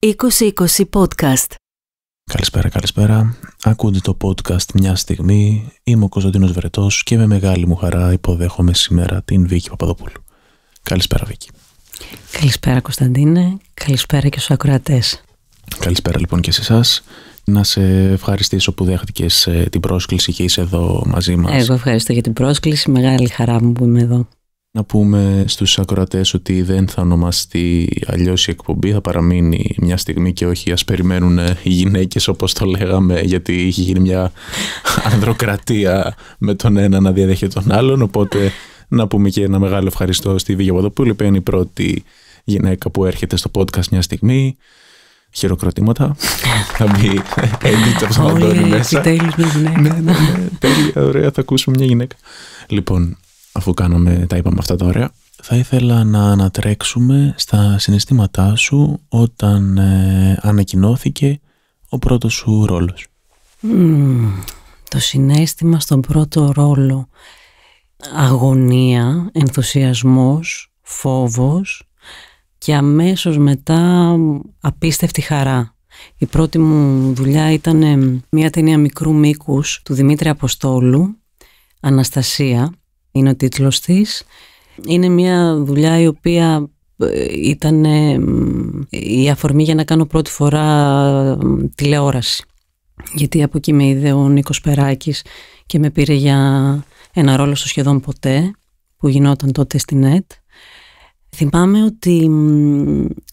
2020 Podcast. Καλησπέρα, καλησπέρα. Ακούτε το podcast μια στιγμή. Είμαι ο Κωνσταντίνος Βρετός και με μεγάλη μου χαρά υποδέχομαι σήμερα την Βίκη Παπαδοπούλου. Καλησπέρα Βίκη. Καλησπέρα Κωνσταντίνε. Καλησπέρα και στους ακροατές. Καλησπέρα λοιπόν και σε εσάς. Να σε ευχαριστήσω που δέχτηκες ε, την πρόσκληση και είσαι εδώ μαζί μας. Εγώ ευχαριστώ για την πρόσκληση. Μεγάλη χαρά μου που είμαι εδώ. Να πούμε στους ακροατές ότι δεν θα ονομαστεί αλλιώς η εκπομπή, θα παραμείνει μια στιγμή και όχι ας περιμένουν ε, οι γυναίκες όπως το λέγαμε γιατί είχε γίνει μια ανδροκρατία με τον ένα να διαδέχεται τον άλλον οπότε να πούμε και ένα μεγάλο ευχαριστώ στη Βίγια Βοδοπούλη που είναι η πρώτη γυναίκα που έρχεται στο podcast μια στιγμή χειροκροτήματα. θα μπει έγκυτα από τον Αντώνη μέσα. Τέλεια, ναι, ναι, ναι, τέλεια, ωραία, θα ακούσουμε μια γυναίκα. Λοιπόν, αφού κάναμε, τα είπαμε αυτά τώρα, θα ήθελα να ανατρέξουμε στα συναισθήματά σου όταν ε, ανακοινώθηκε ο πρώτος σου ρόλος. το συνέστημα στον πρώτο ρόλο. Αγωνία, ενθουσιασμός, φόβος και αμέσως μετά απίστευτη χαρά. Η πρώτη μου δουλειά ήταν ε, μια ταινία μικρού μήκους του Δημήτρη Αποστόλου, Αναστασία, είναι ο τίτλος Είναι μια δουλειά η οποία ε, ήταν η αφορμή για να κάνω πρώτη φορά τηλεόραση. Γιατί από εκεί με είδε ο Νίκος Περάκης και με πήρε για ένα ρόλο στο σχεδόν ποτέ που γινόταν τότε στην ΕΤ. Θυμάμαι ότι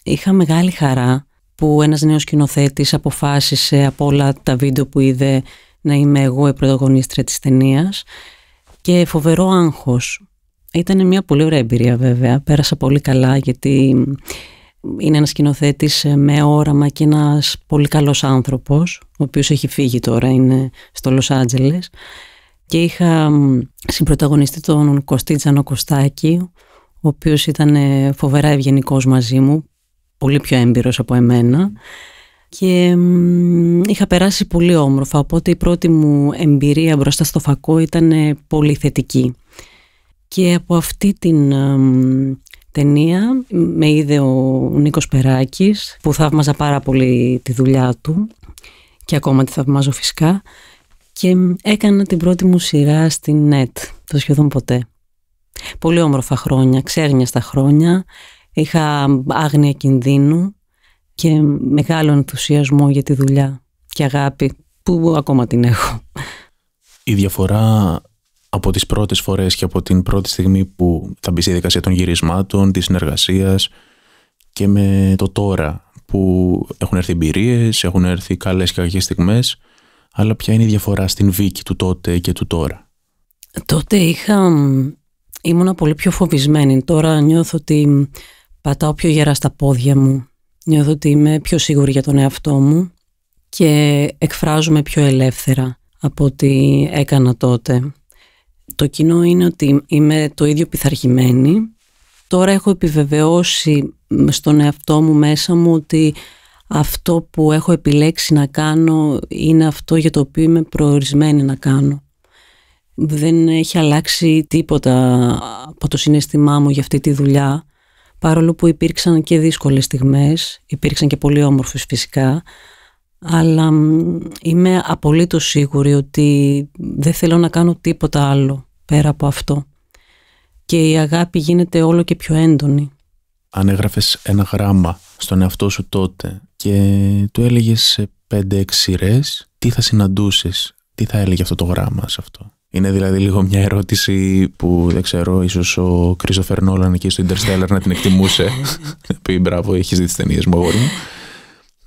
είχα μεγάλη χαρά που ένας νέος σκηνοθέτης αποφάσισε από όλα τα βίντεο που είδε να είμαι εγώ η πρωταγωνίστρια της ταινίας και φοβερό άγχος. Ήταν μια πολύ ωραία εμπειρία βέβαια, πέρασα πολύ καλά γιατί είναι ένας σκηνοθέτης με όραμα και ένας πολύ καλός άνθρωπος, ο οποίος έχει φύγει τώρα, είναι στο Λος Άντζελες και είχα συμπροταγωνιστεί τον Τζανό Κωστάκη, ο οποίος ήταν φοβερά ευγενικός μαζί μου, πολύ πιο έμπειρος από εμένα και είχα περάσει πολύ όμορφα, οπότε η πρώτη μου εμπειρία μπροστά στο φακό ήταν πολύ θετική. Και από αυτή την ταινία με είδε ο Νίκος Περάκης, που θαύμαζα πάρα πολύ τη δουλειά του και ακόμα τη θαυμάζω φυσικά, και έκανα την πρώτη μου σειρά στην ΝΕΤ, το σχεδόν ποτέ. Πολύ όμορφα χρόνια, ξέρνια στα χρόνια, είχα άγνοια κινδύνου, και μεγάλο ενθουσιασμό για τη δουλειά και αγάπη που ακόμα την έχω. Η διαφορά από τις πρώτες φορές και από την πρώτη στιγμή που θα μπει στη δικασία των γυρισμάτων, της συνεργασίας και με το τώρα που έχουν έρθει εμπειρίες, έχουν έρθει καλές και κακές στιγμές αλλά ποια είναι η διαφορά στην Βίκη του τότε και του τώρα. Τότε είχα... ήμουνα πολύ πιο φοβισμένη. Τώρα νιώθω ότι πατάω πιο γερά στα πόδια μου Νιώθω ότι είμαι πιο σίγουρη για τον εαυτό μου και εκφράζομαι πιο ελεύθερα από ό,τι έκανα τότε. Το κοινό είναι ότι είμαι το ίδιο πειθαρχημένη. Τώρα έχω επιβεβαιώσει στον εαυτό μου μέσα μου ότι αυτό που έχω επιλέξει να κάνω είναι αυτό για το οποίο είμαι προορισμένη να κάνω. Δεν έχει αλλάξει τίποτα από το συναισθημά μου για αυτή τη δουλειά παρόλο που υπήρξαν και δύσκολες στιγμές, υπήρξαν και πολύ όμορφες φυσικά, αλλά είμαι απολύτως σίγουρη ότι δεν θέλω να κάνω τίποτα άλλο πέρα από αυτό. Και η αγάπη γίνεται όλο και πιο έντονη. Αν έγραφες ένα γράμμα στον εαυτό σου τότε και του έλεγες σε πεντε 6 τι θα συναντούσες, τι θα έλεγε αυτό το γράμμα σε αυτό. Είναι δηλαδή λίγο μια ερώτηση που δεν ξέρω, ίσως ο Κρίστοφερ Νόλαν εκεί στο Interstellar να την εκτιμούσε. Πει μπράβο, έχεις δει τις ταινίες μου, αγόρι μου.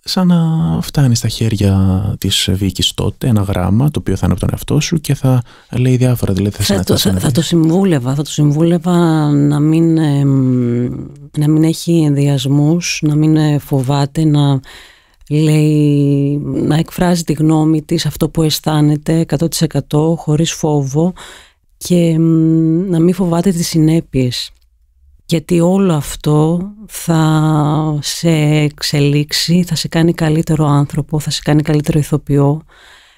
Σαν να φτάνει στα χέρια της Βίκης τότε ένα γράμμα το οποίο θα είναι από τον εαυτό σου και θα λέει διάφορα. Δηλαδή θα, θα, το, θα, το συμβούλευα. Θα το συμβούλευα να μην, να μην έχει ενδιασμούς, να μην ε, φοβάται, να λέει, να εκφράζει τη γνώμη της, αυτό που αισθάνεται 100% χωρίς φόβο και να μην φοβάται τις συνέπειες. Γιατί όλο αυτό θα σε εξελίξει, θα σε κάνει καλύτερο άνθρωπο, θα σε κάνει καλύτερο ηθοποιό,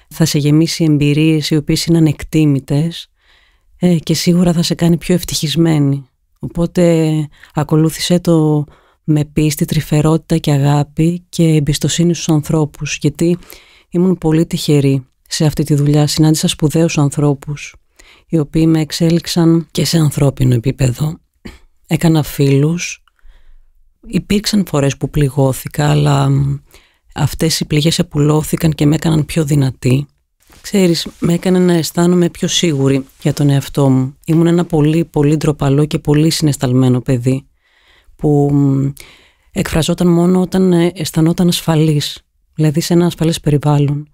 θα σε γεμίσει εμπειρίες οι οποίες είναι ανεκτήμητες ε, και σίγουρα θα σε κάνει πιο ευτυχισμένη. Οπότε ακολούθησε το με πίστη, τρυφερότητα και αγάπη και εμπιστοσύνη στους ανθρώπους γιατί ήμουν πολύ τυχερή σε αυτή τη δουλειά. Συνάντησα σπουδαίους ανθρώπους οι οποίοι με εξέλιξαν και σε ανθρώπινο επίπεδο. Έκανα φίλους. Υπήρξαν φορές που πληγώθηκα αλλά αυτές οι πληγές επουλώθηκαν και με έκαναν πιο δυνατή. Ξέρεις, με έκανε να αισθάνομαι πιο σίγουρη για τον εαυτό μου. Ήμουν ένα πολύ, πολύ ντροπαλό και πολύ συνεσταλμένο παιδί που εκφραζόταν μόνο όταν ε, αισθανόταν ασφαλής, δηλαδή σε ένα ασφαλές περιβάλλον.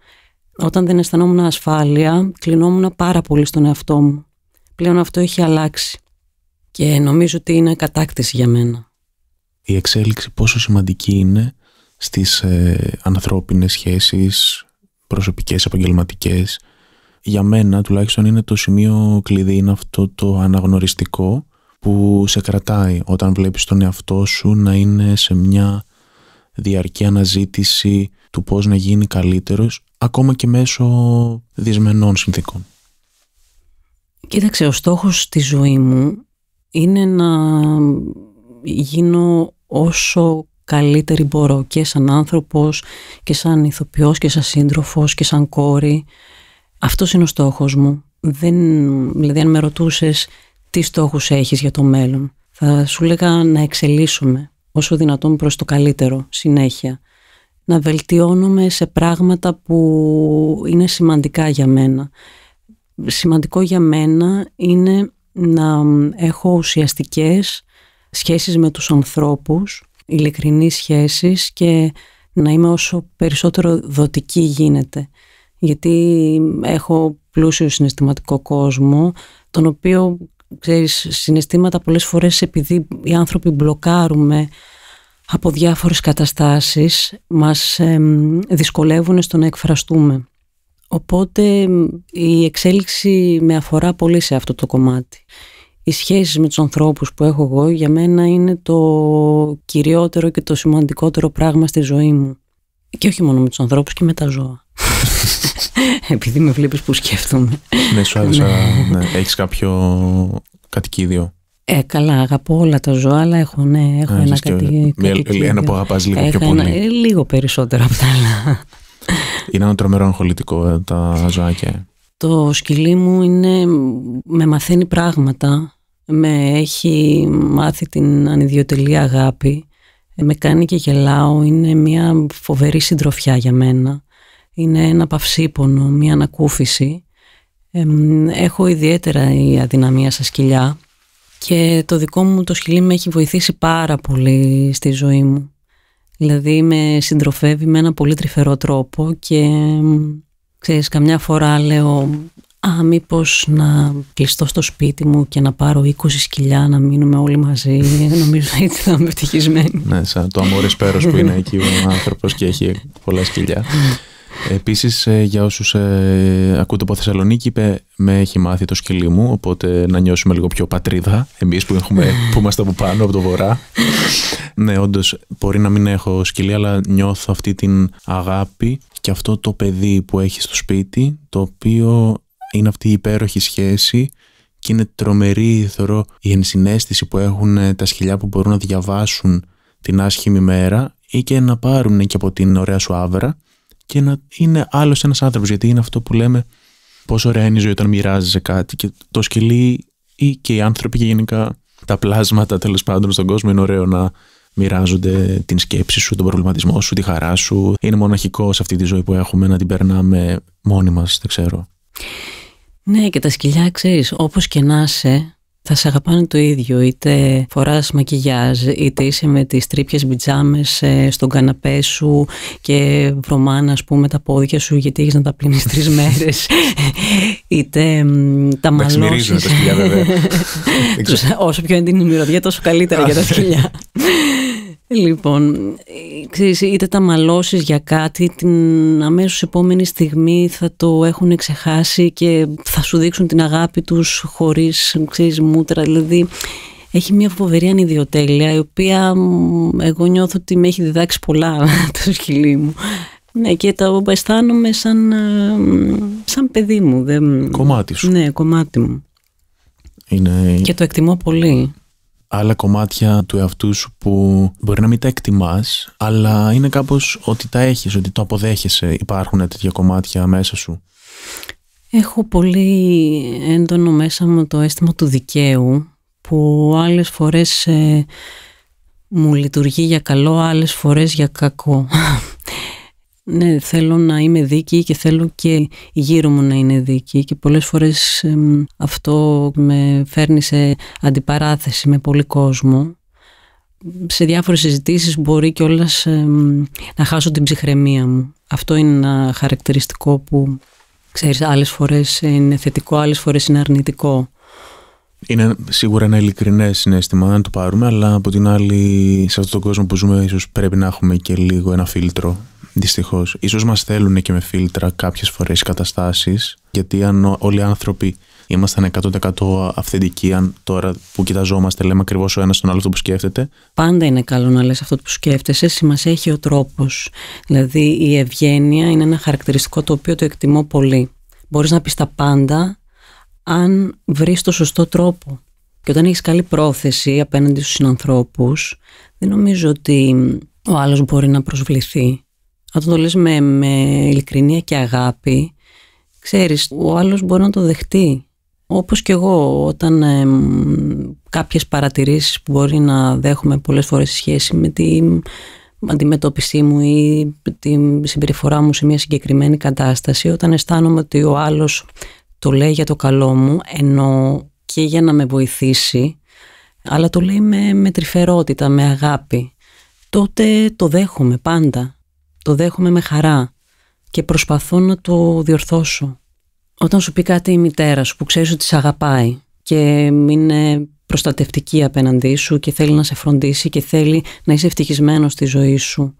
Όταν δεν αισθανόμουν ασφάλεια, κλεινόμουν πάρα πολύ στον εαυτό μου. Πλέον αυτό έχει αλλάξει και νομίζω ότι είναι κατάκτηση για μένα. Η εξέλιξη πόσο σημαντική είναι στις ε, ανθρώπινες σχέσεις, προσωπικές, επαγγελματικές. Για μένα τουλάχιστον είναι το σημείο κλειδί, είναι αυτό το αναγνωριστικό που σε κρατάει όταν βλέπεις τον εαυτό σου να είναι σε μια διαρκή αναζήτηση του πώς να γίνει καλύτερος ακόμα και μέσω δυσμενών συνθήκων. Κοίταξε, ο στόχος στη ζωή μου είναι να γίνω όσο καλύτερη μπορώ και σαν άνθρωπος και σαν ηθοποιός και σαν σύντροφος και σαν κόρη. Αυτός είναι ο στόχος μου. Δεν, δηλαδή αν με ρωτούσες τι στόχους έχεις για το μέλλον. Θα σου λέγα να εξελίσσομαι όσο δυνατόν προς το καλύτερο συνέχεια. Να βελτιώνομαι σε πράγματα που είναι σημαντικά για μένα. Σημαντικό για μένα είναι να έχω ουσιαστικές σχέσεις με τους ανθρώπους, ειλικρινείς σχέσεις και να είμαι όσο περισσότερο δοτική γίνεται. Γιατί έχω πλούσιο συναισθηματικό κόσμο, τον οποίο ξέρεις, συναισθήματα πολλές φορές επειδή οι άνθρωποι μπλοκάρουμε από διάφορες καταστάσεις μας ε, δυσκολεύουν στο να εκφραστούμε. Οπότε η εξέλιξη με αφορά πολύ σε αυτό το κομμάτι. Οι σχέσεις με τους ανθρώπους που έχω εγώ για μένα είναι το κυριότερο και το σημαντικότερο πράγμα στη ζωή μου. Και όχι μόνο με τους ανθρώπους και με τα ζώα. Επειδή με βλέπεις που σκέφτομαι. Ναι, σου άρεσε. Ναι. ναι. Έχεις κάποιο κατοικίδιο. Ε, καλά, αγαπώ όλα τα ζώα, αλλά έχω, ναι, έχω ναι, ένα κάτι. Ένα που αγαπάς λίγο πιο πολύ. Ε, λίγο περισσότερο από τα άλλα. Είναι ένα τρομερό αγχολητικό ε, τα ζωάκια. Το σκυλί μου είναι, με μαθαίνει πράγματα. Με έχει μάθει την ανιδιωτελή αγάπη. Με κάνει και γελάω. Είναι μια φοβερή συντροφιά για μένα είναι ένα παυσίπονο, μια ανακούφιση. Ε, έχω ιδιαίτερα η αδυναμία στα σκυλιά και το δικό μου το σκυλί με έχει βοηθήσει πάρα πολύ στη ζωή μου. Δηλαδή με συντροφεύει με ένα πολύ τρυφερό τρόπο και ξέρεις καμιά φορά λέω α μήπως να κλειστώ στο σπίτι μου και να πάρω 20 σκυλιά να μείνουμε όλοι μαζί ε, νομίζω έτσι θα Ναι σαν το αμόρες πέρος που είναι εκεί ο άνθρωπος και έχει πολλά σκυλιά. Ναι. Επίσης, ε, για όσους ε, ακούτε από Θεσσαλονίκη, είπε «Με έχει μάθει το σκυλί μου», οπότε να νιώσουμε λίγο πιο πατρίδα, Εμείς που, που είμαστε από πάνω, από το βορρά. ναι, όντως μπορεί να μην έχω σκυλί, αλλά νιώθω αυτή την αγάπη και αυτό το παιδί που έχει στο σπίτι, το οποίο είναι αυτή η υπέροχη σχέση και είναι τρομερή, θεωρώ, η ενσυναίσθηση που έχουν ε, τα σκυλιά που μπορούν να διαβάσουν την άσχημη μέρα ή και να πάρουν και από την ωραία σου άβρα και να είναι άλλος ένας άνθρωπος. Γιατί είναι αυτό που λέμε πόσο ωραία είναι η ζωή όταν μοιράζεσαι κάτι και το σκυλί ή και οι άνθρωποι και γενικά τα πλάσματα τέλος πάντων στον κόσμο είναι ωραίο να μοιράζονται την σκέψη σου, τον προβληματισμό σου, τη χαρά σου. Είναι μοναχικό σε αυτή τη ζωή που έχουμε να την περνάμε μόνοι μας, δεν ξέρω. Ναι και τα σκυλιά ξέρεις όπως και να είσαι θα σε αγαπάνε το ίδιο, είτε φοράς μακιγιάζ, είτε είσαι με τις τρύπιες μπιτζάμες ε, στον καναπέ σου και βρωμάνε ας πούμε τα πόδια σου γιατί έχεις να τα πλύνεις τρεις μέρες, είτε τα μαλλιά Τα Όσο πιο έντυνη η μυρωδιά τόσο καλύτερα για τα ναι. σκυλιά. Λοιπόν, ξέρεις, είτε τα μαλώσεις για κάτι, την αμέσως επόμενη στιγμή θα το έχουν ξεχάσει και θα σου δείξουν την αγάπη τους χωρίς, ξέρεις, μούτρα. Δηλαδή, έχει μια φοβερή ανιδιοτέλεια, η οποία εγώ νιώθω ότι με έχει διδάξει πολλά το σκυλί μου. Ναι, και τα αισθάνομαι σαν, ε, σαν παιδί μου. Δεν... Κομμάτι σου. Ναι, κομμάτι μου. Και το εκτιμώ πολύ άλλα κομμάτια του εαυτού σου που μπορεί να μην τα εκτιμάς, αλλά είναι κάπως ότι τα έχεις, ότι το αποδέχεσαι. Υπάρχουν τέτοια κομμάτια μέσα σου. Έχω πολύ έντονο μέσα μου το αίσθημα του δικαίου που άλλες φορές ε, μου λειτουργεί για καλό, άλλες φορές για κακό. Ναι, θέλω να είμαι δίκη και θέλω και γύρω μου να είναι δίκη και πολλές φορές αυτό με φέρνει σε αντιπαράθεση με πολύ κόσμο. Σε διάφορες συζητήσεις μπορεί κιόλας εμ, να χάσω την ψυχραιμία μου. Αυτό είναι ένα χαρακτηριστικό που, ξέρεις, άλλες φορές είναι θετικό, άλλες φορές είναι αρνητικό. Είναι σίγουρα ένα ειλικρινές συνέστημα να το πάρουμε, αλλά από την άλλη, σε αυτόν τον κόσμο που ζούμε, ίσως πρέπει να έχουμε και λίγο ένα φίλτρο Δυστυχώς. σω μα θέλουν και με φίλτρα κάποιες φορές οι καταστάσεις, γιατί αν όλοι οι άνθρωποι ήμασταν 100% αυθεντικοί, αν τώρα που κοιταζόμαστε λέμε ακριβώς ο ένας τον άλλο αυτό που σκέφτεται. Πάντα είναι καλό να λες αυτό που σκέφτεσαι. Σημασία έχει ο τρόπος. Δηλαδή η ευγένεια είναι ένα χαρακτηριστικό το οποίο το εκτιμώ πολύ. Μπορείς να πεις τα πάντα αν βρεις το σωστό τρόπο. Και όταν έχεις καλή πρόθεση απέναντι στους συνανθρώπους, δεν νομίζω ότι ο άλλος μπορεί να προσβληθεί. Όταν το λες με, με ειλικρινία και αγάπη, ξέρεις, ο άλλος μπορεί να το δεχτεί. Όπως και εγώ, όταν ε, κάποιες παρατηρήσεις που μπορεί να δέχομαι πολλές φορές σε σχέση με την αντιμετώπιση μου ή την συμπεριφορά μου σε μια συγκεκριμένη κατάσταση, όταν αισθάνομαι ότι ο άλλος το λέει για το καλό μου, ενώ και για να με βοηθήσει, αλλά το λέει με, με τρυφερότητα, με αγάπη, τότε το δέχομαι πάντα το δέχομαι με χαρά και προσπαθώ να το διορθώσω. Όταν σου πει κάτι η μητέρα σου που ξέρεις ότι σε αγαπάει και είναι προστατευτική απέναντί σου και θέλει να σε φροντίσει και θέλει να είσαι ευτυχισμένος στη ζωή σου.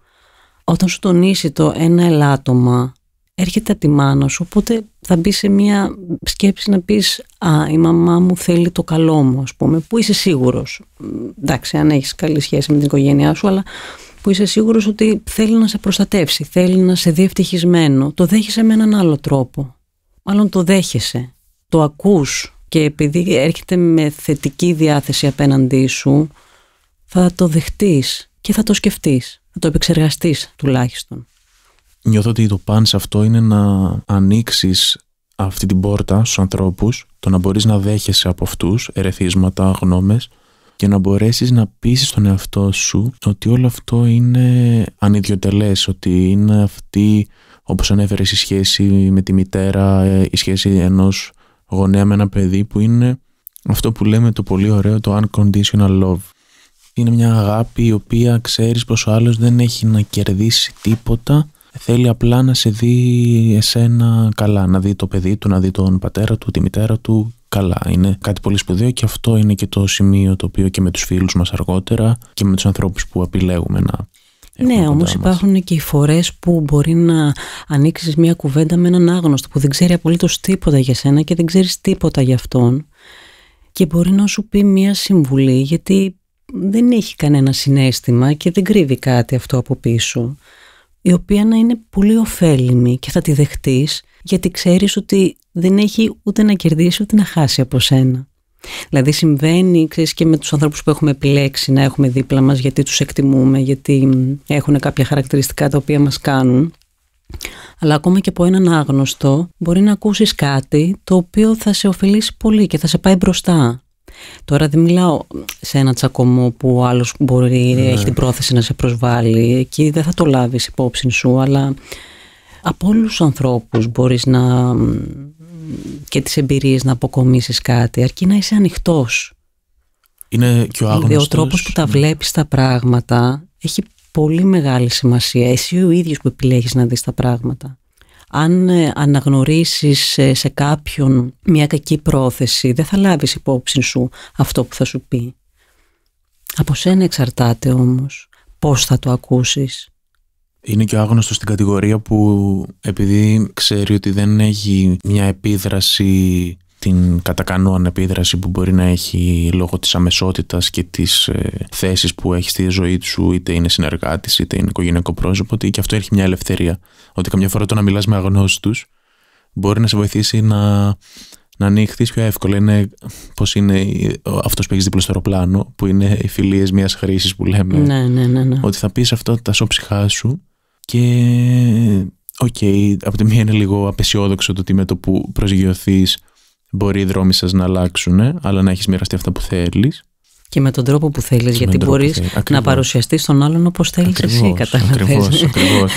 Όταν σου τονίσει το ένα ελάττωμα, έρχεται από τη μάνα σου, οπότε θα μπει σε μια σκέψη να πεις «Α, η μαμά μου θέλει το καλό μου», ας πούμε, που είσαι σίγουρος. Εντάξει, αν έχεις καλή σχέση με την οικογένειά σου, αλλά που είσαι σίγουρος ότι θέλει να σε προστατεύσει, θέλει να σε δει ευτυχισμένο, το δέχεσαι με έναν άλλο τρόπο. Μάλλον το δέχεσαι, το ακούς και επειδή έρχεται με θετική διάθεση απέναντί σου, θα το δεχτείς και θα το σκεφτείς, θα το επεξεργαστείς τουλάχιστον. Νιώθω ότι το παν σε αυτό είναι να ανοίξεις αυτή την πόρτα στους ανθρώπους, το να μπορείς να δέχεσαι από αυτούς ερεθίσματα, γνώμες, και να μπορέσεις να πείσεις στον εαυτό σου ότι όλο αυτό είναι ανιδιοτελές, ότι είναι αυτή, όπως ανέφερε η σχέση με τη μητέρα, ε, η σχέση ενός γονέα με ένα παιδί που είναι αυτό που λέμε το πολύ ωραίο το unconditional love. Είναι μια αγάπη η οποία ξέρεις πως ο άλλος δεν έχει να κερδίσει τίποτα Θέλει απλά να σε δει εσένα καλά, να δει το παιδί του, να δει τον πατέρα του, τη μητέρα του καλά. Είναι κάτι πολύ σπουδαίο και αυτό είναι και το σημείο το οποίο και με τους φίλους μας αργότερα και με τους ανθρώπους που επιλέγουμε να ναι, όμω υπάρχουν και οι φορές που μπορεί να ανοίξεις μια κουβέντα με έναν άγνωστο που δεν ξέρει απολύτως τίποτα για σένα και δεν ξέρεις τίποτα για αυτόν. Και μπορεί να σου πει μια συμβουλή, γιατί δεν έχει κανένα συνέστημα και δεν κρύβει κάτι αυτό από πίσω, η οποία να είναι πολύ ωφέλιμη και θα τη δεχτείς γιατί ξέρεις ότι δεν έχει ούτε να κερδίσει ούτε να χάσει από σένα. Δηλαδή συμβαίνει ξέρεις, και με τους ανθρώπους που έχουμε επιλέξει να έχουμε δίπλα μας γιατί τους εκτιμούμε, γιατί έχουν κάποια χαρακτηριστικά τα οποία μας κάνουν. Αλλά ακόμα και από έναν άγνωστο μπορεί να ακούσεις κάτι το οποίο θα σε ωφελήσει πολύ και θα σε πάει μπροστά. Τώρα δεν μιλάω σε ένα τσακωμό που ο άλλος μπορεί, ναι. έχει την πρόθεση να σε προσβάλλει. Εκεί δεν θα το λάβεις υπόψη σου, αλλά από όλους τους ανθρώπους μπορείς να και τις εμπειρίες να αποκομίσεις κάτι, αρκεί να είσαι ανοιχτός. Είναι και ο άγνωστος. Ο τρόπος που τα ναι. βλέπεις τα πράγματα έχει πολύ μεγάλη σημασία. Εσύ ο ίδιος που επιλέγεις να δεις τα πράγματα. Αν ε, αναγνωρίσεις ε, σε κάποιον μια κακή πρόθεση, δεν θα λάβεις υπόψη σου αυτό που θα σου πει. Από σένα εξαρτάται όμως πώς θα το ακούσεις. Είναι και ο άγνωστος στην κατηγορία που επειδή ξέρει ότι δεν έχει μια επίδραση την κατά κανόνα επίδραση που μπορεί να έχει λόγω της αμεσότητας και της ε, θέσης που έχει στη ζωή σου είτε είναι συνεργάτης είτε είναι οικογενειακό πρόσωπο ότι και αυτό έχει μια ελευθερία ότι καμιά φορά το να μιλάς με αγνώστους μπορεί να σε βοηθήσει να, να ανοίχθεις πιο εύκολα είναι πως είναι αυτός που έχεις δίπλα στο αεροπλάνο που είναι οι φιλίες μιας χρήσης που λέμε ναι, ναι, ναι, ναι. ότι θα πεις αυτό τα σώψυχά σου και οκ, από τη μία είναι λίγο απεσιόδοξο το ότι με το που προσγειωθείς μπορεί οι δρόμοι σας να αλλάξουν, αλλά να έχεις μοιραστεί αυτά που θέλεις. Και με τον τρόπο που θέλεις, γιατί μπορεί να παρουσιαστείς τον άλλον όπως θέλεις εσύ, καταλαβαίνεις. Ακριβώς,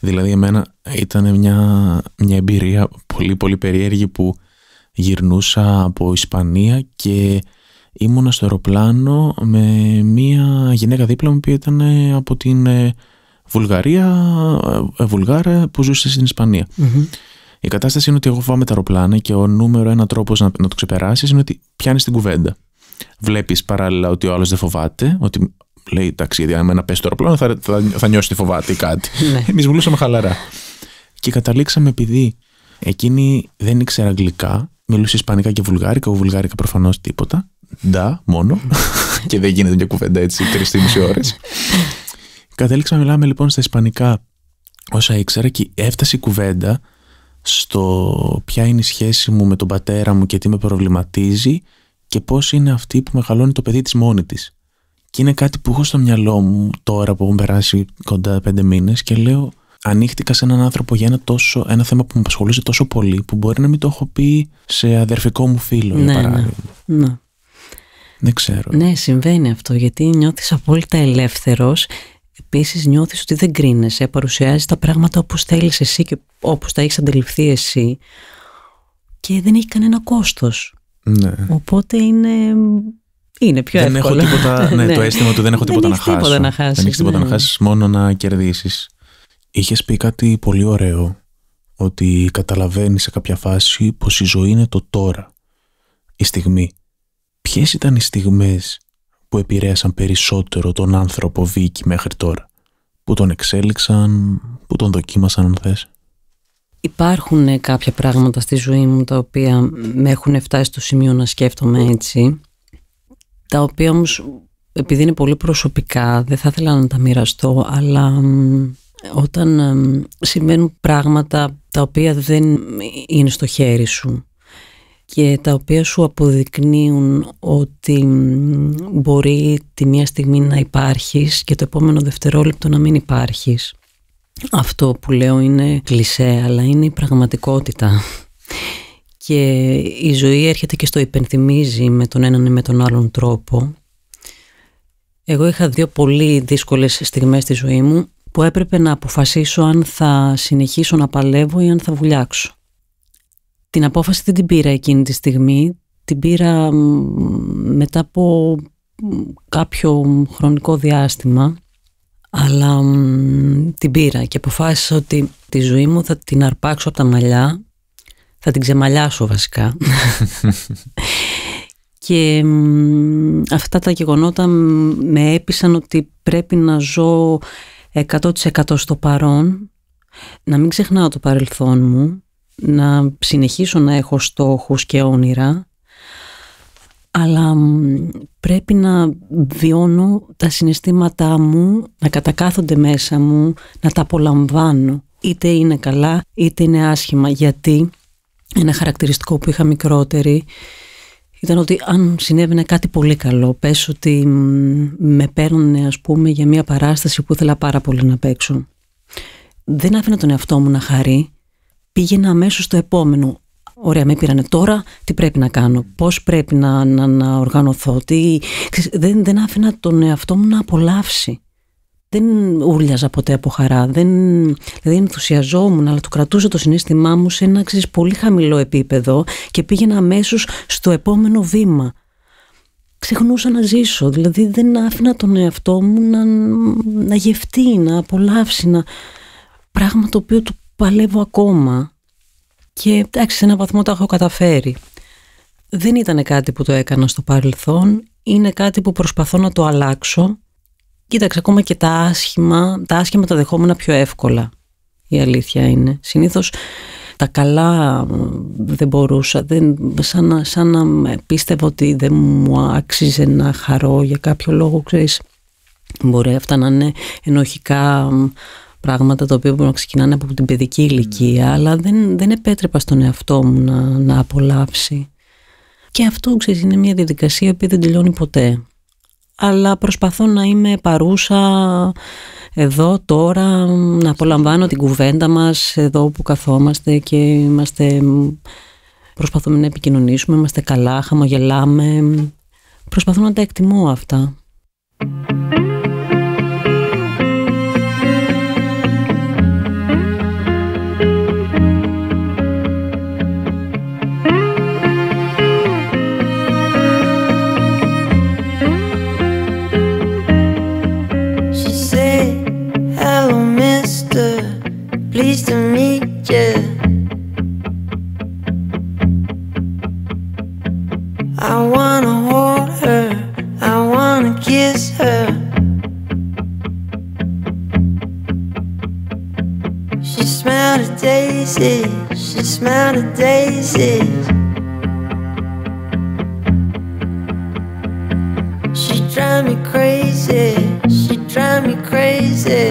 δηλαδή, εμένα ήταν μια, μια εμπειρία πολύ πολύ περίεργη που γυρνούσα από Ισπανία και ήμουνα στο αεροπλάνο με μια γυναίκα δίπλα μου που ήταν από την ε, Βουλγαρία, ε, ε, Βουλγάρα που ζούσε στην ισπανια Η κατάσταση είναι ότι εγώ φοβάμαι τα αεροπλάνα και ο νούμερο ένα τρόπος να, να το ξεπεράσεις είναι ότι πιάνεις την κουβέντα. Βλέπεις παράλληλα ότι ο άλλος δεν φοβάται, ότι λέει εντάξει, γιατί αν ένα πέσει το αεροπλάνο θα, θα, θα νιώσει ότι φοβάται ή κάτι. Ναι. Εμείς μιλούσαμε χαλαρά. Και καταλήξαμε επειδή εκείνη δεν ήξερε αγγλικά, μιλούσε ισπανικά και βουλγάρικα, ο βουλγάρικα προφανώς τίποτα. Ντα μόνο. και δεν γίνεται μια κουβέντα έτσι τρει-τρει ώρες. Κατέληξα να μιλάμε λοιπόν στα ισπανικά όσα ήξερα και έφτασε η κουβέντα στο ποια είναι η σχέση μου με τον πατέρα μου και τι με προβληματίζει και πώς είναι αυτή που μεγαλώνει το παιδί της μόνη της. Και είναι κάτι που έχω στο μυαλό μου τώρα που έχουν περάσει κοντά πέντε μήνες και λέω ανοίχτηκα σε έναν άνθρωπο για ένα, τόσο, ένα θέμα που με απασχολούσε τόσο πολύ που μπορεί να μην το έχω πει σε αδερφικό μου φίλο ναι, για ναι, παράδειγμα. Ναι, ναι. Δεν ξέρω. Ναι, συμβαίνει αυτό γιατί νιώθεις απόλυτα ελεύθερος Επίσης, νιώθεις ότι δεν κρίνεσαι, παρουσιάζεις τα πράγματα όπως θέλεις εσύ και όπως τα έχεις αντιληφθεί εσύ. Και δεν έχει κανένα κόστος. Ναι. Οπότε είναι. Είναι πιο δεν εύκολο. Έχω τίποτα, ναι, ναι, το αίσθημα του δεν έχω τίποτα, να, χάσω. Τίποτα να δεν έχεις τίποτα να ναι. χάσεις, μόνο να κερδίσεις. Είχες πει κάτι πολύ ωραίο. Ότι καταλαβαίνεις σε κάποια φάση πως η ζωή είναι το τώρα. Η στιγμή. Ποιες ήταν οι στιγμές που επηρέασαν περισσότερο τον άνθρωπο Βίκη μέχρι τώρα. Που τον εξέλιξαν, που τον δοκίμασαν αν θες. Υπάρχουν ε, κάποια πράγματα στη ζωή μου τα οποία με έχουν φτάσει στο σημείο να σκέφτομαι έτσι. Τα οποία όμως επειδή είναι πολύ προσωπικά δεν θα ήθελα να τα μοιραστώ αλλά όταν ε, συμβαίνουν πράγματα τα οποία δεν είναι στο χέρι σου και τα οποία σου αποδεικνύουν ότι μπορεί τη μία στιγμή να υπάρχεις και το επόμενο δευτερόλεπτο να μην υπάρχεις. Αυτό που λέω είναι κλισέ, αλλά είναι η πραγματικότητα. Και η ζωή έρχεται και στο υπενθυμίζει με τον έναν ή με τον άλλον τρόπο. Εγώ είχα δύο πολύ δύσκολες στιγμές στη ζωή μου που έπρεπε να αποφασίσω αν θα συνεχίσω να παλεύω ή αν θα βουλιάξω. Την απόφαση δεν την πήρα εκείνη τη στιγμή. Την πήρα μετά από κάποιο χρονικό διάστημα. Αλλά την πήρα και αποφάσισα ότι τη ζωή μου θα την αρπάξω από τα μαλλιά. Θα την ξεμαλιάσω βασικά. και αυτά τα γεγονότα με έπεισαν ότι πρέπει να ζω 100% στο παρόν, να μην ξεχνάω το παρελθόν μου, να συνεχίσω να έχω στόχους και όνειρα αλλά πρέπει να βιώνω τα συναισθήματά μου, να κατακάθονται μέσα μου, να τα απολαμβάνω. Είτε είναι καλά, είτε είναι άσχημα. Γιατί ένα χαρακτηριστικό που είχα μικρότερη ήταν ότι αν συνέβαινε κάτι πολύ καλό, πες ότι με παίρνουν ας πούμε για μια παράσταση που ήθελα πάρα πολύ να παίξω. Δεν άφηνα τον εαυτό μου να χαρεί, πήγαινα αμέσως στο επόμενο. Ωραία, με πήρανε τώρα, τι πρέπει να κάνω, πώς πρέπει να, να, να οργανωθώ, τι... δεν, δεν άφηνα τον εαυτό μου να απολαύσει. Δεν ούρλιαζα ποτέ από χαρά, δηλαδή δεν, ενθουσιαζόμουν, αλλά το κρατούσα το συνέστημά μου σε ένα ξέρεις, πολύ χαμηλό επίπεδο και πήγαινα αμέσως στο επόμενο βήμα. Ξεχνούσα να ζήσω, δηλαδή δεν άφηνα τον εαυτό μου να, να γευτεί, να απολαύσει, να... πράγμα το οποίο του παλεύω ακόμα και εντάξει σε έναν βαθμό τα έχω καταφέρει. Δεν ήταν κάτι που το έκανα στο παρελθόν, είναι κάτι που προσπαθώ να το αλλάξω. Κοίταξε ακόμα και τα άσχημα, τα άσχημα τα δεχόμενα πιο εύκολα. Η αλήθεια είναι. Συνήθως τα καλά δεν μπορούσα, δεν, σαν, να, σαν πίστευα ότι δεν μου άξιζε να χαρώ για κάποιο λόγο, ξέρεις. Μπορεί αυτά να είναι ενοχικά πράγματα τα οποία μπορούν να ξεκινάνε από την παιδική ναι, ηλικία, ναι, ναι. αλλά δεν, δεν επέτρεπα στον εαυτό μου να, να απολαύσει. Και αυτό, ξέρεις, είναι μια διαδικασία που δεν τελειώνει ποτέ. Αλλά προσπαθώ να είμαι παρούσα εδώ, τώρα, να απολαμβάνω την κουβέντα μας, εδώ που καθόμαστε και είμαστε... Προσπαθούμε να επικοινωνήσουμε, είμαστε καλά, χαμογελάμε. Προσπαθώ να τα εκτιμώ αυτά. smell of daisies. She drive me crazy, she drive me crazy.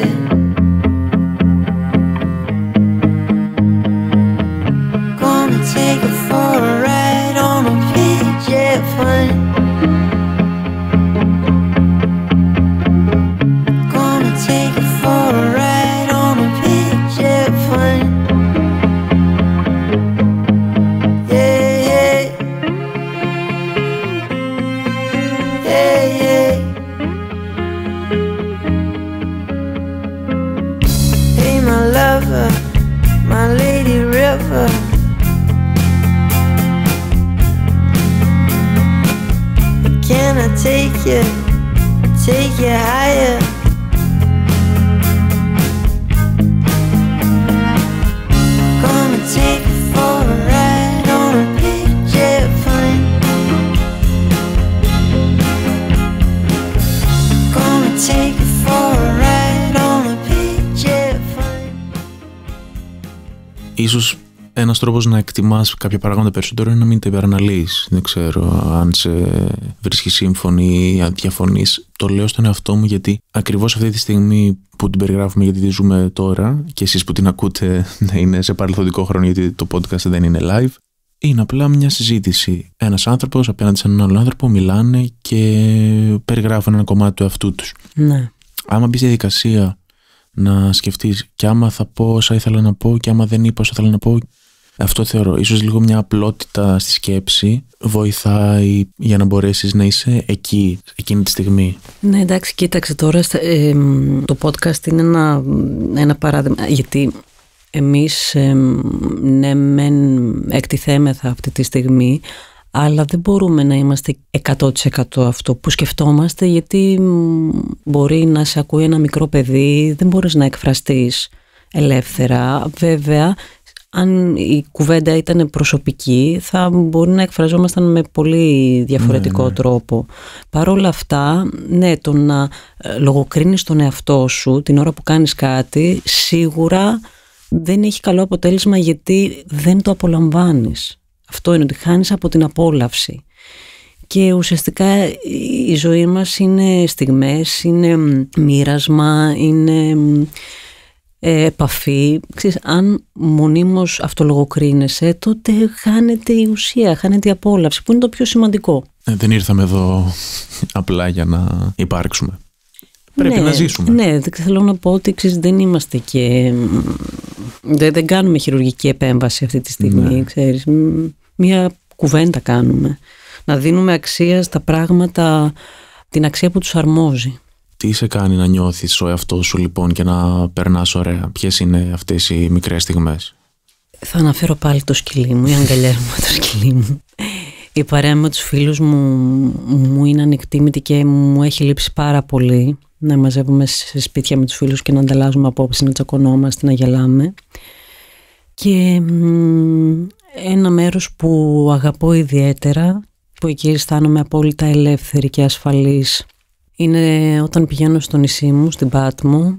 Gonna take her for a ride on a beach, plane. take you higher. Gonna take you for a ride on a big jet plane. Gonna take you for a ride on a big jet plane. Ίσως Ένας τρόπος να εκτιμάς κάποια πράγματα περισσότερο είναι να μην τα υπεραναλύεις. Δεν ξέρω αν σε βρίσκεις σύμφωνη ή αν διαφωνείς. Το λέω στον εαυτό μου γιατί ακριβώς αυτή τη στιγμή που την περιγράφουμε, γιατί τη ζούμε τώρα, και εσείς που την ακούτε να είναι σε παρελθοντικό χρόνο, γιατί το podcast δεν είναι live, είναι απλά μια συζήτηση. Ένας άνθρωπος απέναντι σε έναν άλλο άνθρωπο μιλάνε και περιγράφουν ένα κομμάτι του εαυτού τους. Ναι. Άμα μπεις στη διαδικασία να σκεφτείς και άμα θα πω όσα ήθελα να πω και άμα δεν είπα όσα ήθελα να πω αυτό θεωρώ. Ίσως λίγο μια απλότητα στη σκέψη βοηθάει για να μπορέσεις να είσαι εκεί, εκείνη τη στιγμή. Ναι, εντάξει, κοίταξε τώρα. το podcast είναι ένα, ένα παράδειγμα. Γιατί εμείς, ε, ναι, μεν εκτιθέμεθα αυτή τη στιγμή, αλλά δεν μπορούμε να είμαστε 100% αυτό που σκεφτόμαστε γιατί μπορεί να σε ακούει ένα μικρό παιδί, δεν μπορείς να εκφραστείς ελεύθερα. Βέβαια, αν η κουβέντα ήταν προσωπική θα μπορεί να εκφραζόμασταν με πολύ διαφορετικό ναι, ναι. τρόπο. Παρ' όλα αυτά, ναι, το να ε, λογοκρίνεις τον εαυτό σου την ώρα που κάνεις κάτι σίγουρα δεν έχει καλό αποτέλεσμα γιατί δεν το απολαμβάνεις. Αυτό είναι ότι χάνεις από την απόλαυση. Και ουσιαστικά η ζωή μας είναι στιγμές, είναι μοίρασμα, είναι ε, επαφή, ξέρεις, αν μονίμως αυτολογοκρίνεσαι, τότε χάνεται η ουσία, χάνεται η απόλαυση, που είναι το πιο σημαντικό. Ε, δεν ήρθαμε εδώ απλά για να υπάρξουμε. Πρέπει να ναι, ζήσουμε. Ναι, θέλω να πω ότι ξέρεις, δεν είμαστε και... Δεν, κάνουμε χειρουργική επέμβαση αυτή τη στιγμή, ναι. ξέρεις. Μία κουβέντα κάνουμε. Να δίνουμε αξία στα πράγματα, την αξία που τους αρμόζει. Τι σε κάνει να νιώθεις ο εαυτός σου λοιπόν και να περνάς ωραία. Ποιες είναι αυτές οι μικρές στιγμές. Θα αναφέρω πάλι το σκυλί μου, η αγκαλιά μου το σκυλί μου. Η παρέα με τους φίλους μου μου είναι ανεκτήμητη και μου έχει λείψει πάρα πολύ να μαζεύουμε σε σπίτια με τους φίλους και να ανταλλάζουμε απόψεις, να τσακωνόμαστε, να γελάμε. Και ένα μέρος που αγαπώ ιδιαίτερα, που εκεί αισθάνομαι απόλυτα ελεύθερη και ασφαλής είναι όταν πηγαίνω στο νησί μου, στην Πάτμο,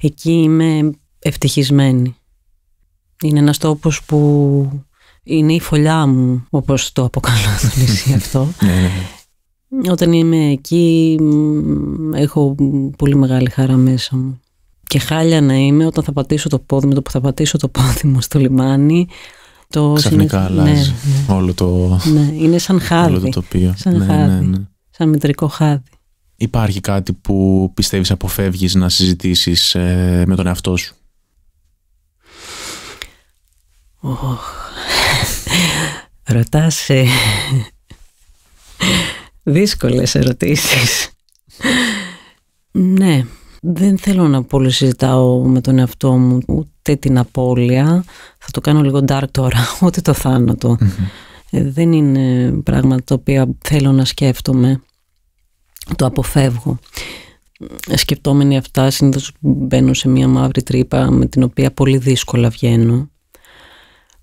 εκεί είμαι ευτυχισμένη. Είναι ένας τόπος που είναι η φωλιά μου, όπως το αποκαλώ το νησί αυτό. Ναι, ναι. Όταν είμαι εκεί έχω πολύ μεγάλη χαρά μέσα μου. Και χάλια να είμαι όταν θα πατήσω το πόδι μου, το που θα πατήσω το πόδι μου στο λιμάνι. Το Ξαφνικά αλλάζει ναι, όλο το... Ναι, είναι σαν χάδι. Όλο Σαν ναι, Σαν χάδι. Υπάρχει κάτι που πιστεύεις αποφεύγεις να συζητήσεις ε, με τον εαυτό σου. Oh. Ρωτάς ε, δύσκολες ερωτήσεις. ναι, δεν θέλω να πολύ συζητάω με τον εαυτό μου ούτε την απώλεια. Θα το κάνω λίγο dark τώρα, ούτε το θανατο ε, δεν είναι πράγματα τα οποία θέλω να σκέφτομαι το αποφεύγω. Σκεπτόμενοι αυτά, συνήθως μπαίνω σε μια μαύρη τρύπα με την οποία πολύ δύσκολα βγαίνω.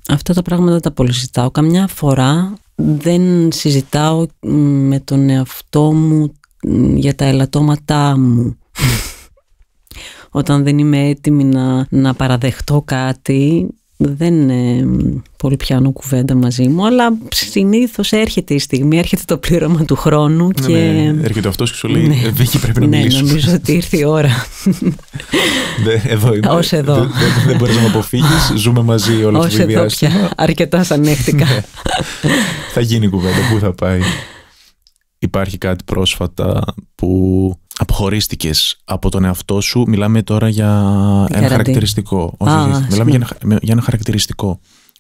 Αυτά τα πράγματα τα πολύ Καμιά φορά δεν συζητάω με τον εαυτό μου για τα ελαττώματά μου. Όταν δεν είμαι έτοιμη να, να παραδεχτώ κάτι, δεν πολύ πιάνω κουβέντα μαζί μου, αλλά συνήθως έρχεται η στιγμή, έρχεται το πλήρωμα του χρόνου. Ναι, και... Ναι, έρχεται αυτός και σου λέει: ναι, έχει πρέπει να ναι, Ναι, νομίζω ότι ήρθε η ώρα. εδώ είμαι. εδώ. Δεν, μπορείς μπορείς να με αποφύγεις. Ζούμε μαζί τις τι το διάστημα. Πια, αρκετά ανέχτηκα. Ναι. θα γίνει κουβέντα. Πού θα πάει. Υπάρχει κάτι πρόσφατα που Αποχωρίστηκες από τον εαυτό σου, μιλάμε τώρα για ένα χαρακτηριστικό. Όχι, μιλάμε για ένα, για ένα χαρακτηριστικό,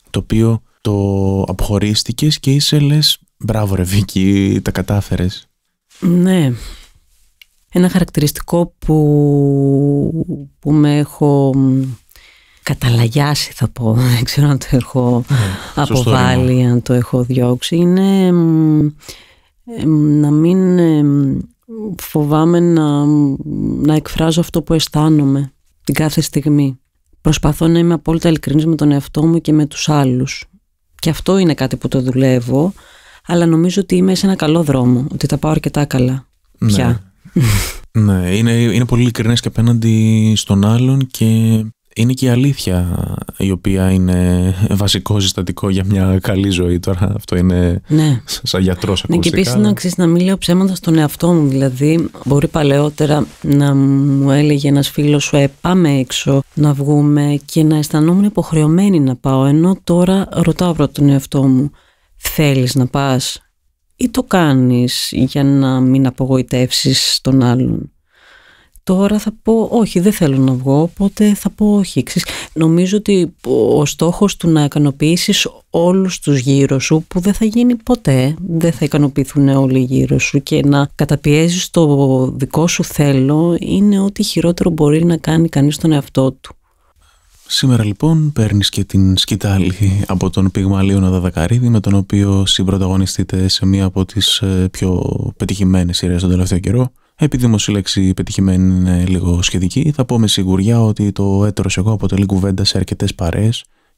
το οποίο το αποχωρίστηκες και είσαι λες μπράβο ρε τα κατάφερες. Ναι, ένα χαρακτηριστικό που, που με έχω καταλαγιάσει θα πω, δεν ξέρω αν το έχω ναι, αποβάλει, αν το έχω διώξει, είναι ε, να μην ε, φοβάμαι να, να εκφράζω αυτό που αισθάνομαι την κάθε στιγμή. Προσπαθώ να είμαι απόλυτα ειλικρινής με τον εαυτό μου και με τους άλλους. Και αυτό είναι κάτι που το δουλεύω, αλλά νομίζω ότι είμαι σε ένα καλό δρόμο, ότι τα πάω αρκετά καλά ναι. Ναι, είναι, είναι πολύ ειλικρινές και απέναντι στον άλλον και είναι και η αλήθεια η οποία είναι βασικό συστατικό για μια καλή ζωή τώρα. Αυτό είναι ναι. σαν γιατρός ακουστικά. Ναι, και επίσης να αξίζει ναι. να μην λέω ψέματα στον εαυτό μου. Δηλαδή μπορεί παλαιότερα να μου έλεγε ένας φίλος σου ε, πάμε έξω να βγούμε και να αισθανόμουν υποχρεωμένη να πάω. Ενώ τώρα ρωτάω πρώτα τον εαυτό μου θέλεις να πας ή το κάνεις για να μην απογοητεύσεις τον άλλον. Τώρα θα πω όχι, δεν θέλω να βγω, οπότε θα πω όχι. Νομίζω ότι ο στόχος του να ικανοποιήσεις όλους τους γύρω σου που δεν θα γίνει ποτέ, δεν θα ικανοποιηθούν όλοι γύρω σου και να καταπιέζεις το δικό σου θέλω είναι ό,τι χειρότερο μπορεί να κάνει κανείς τον εαυτό του. Σήμερα λοιπόν παίρνεις και την σκητάλη από τον Λίωνα Δαδακαρίδη με τον οποίο συμπροταγωνιστείτε σε μία από τις ε, πιο πετυχημένες σειρές τον τελευταίο καιρό επειδή όμω η λέξη πετυχημένη είναι λίγο σχετική, θα πω με σιγουριά ότι το έτερο εγώ αποτελεί κουβέντα σε αρκετές παρέες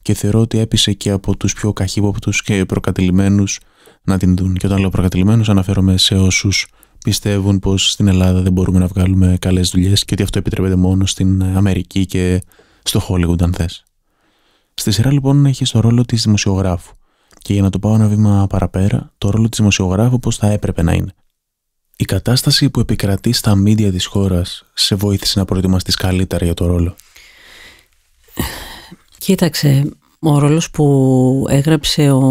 και θεωρώ ότι έπεισε και από τους πιο καχύποπτους και προκατηλημένους να την δουν. Και όταν λέω προκατηλημένους, αναφέρομαι σε όσους πιστεύουν πως στην Ελλάδα δεν μπορούμε να βγάλουμε καλές δουλειές και ότι αυτό επιτρέπεται μόνο στην Αμερική και στο Hollywood, αν θες. Στη σειρά λοιπόν έχει το ρόλο της δημοσιογράφου. Και για να το πάω ένα βήμα παραπέρα, το ρόλο της δημοσιογράφου πώς θα έπρεπε να είναι. Η κατάσταση που επικρατεί στα μίντια της χώρας σε βοήθησε να προετοιμαστείς καλύτερα για το ρόλο. Κοίταξε, ο ρόλος που έγραψε ο,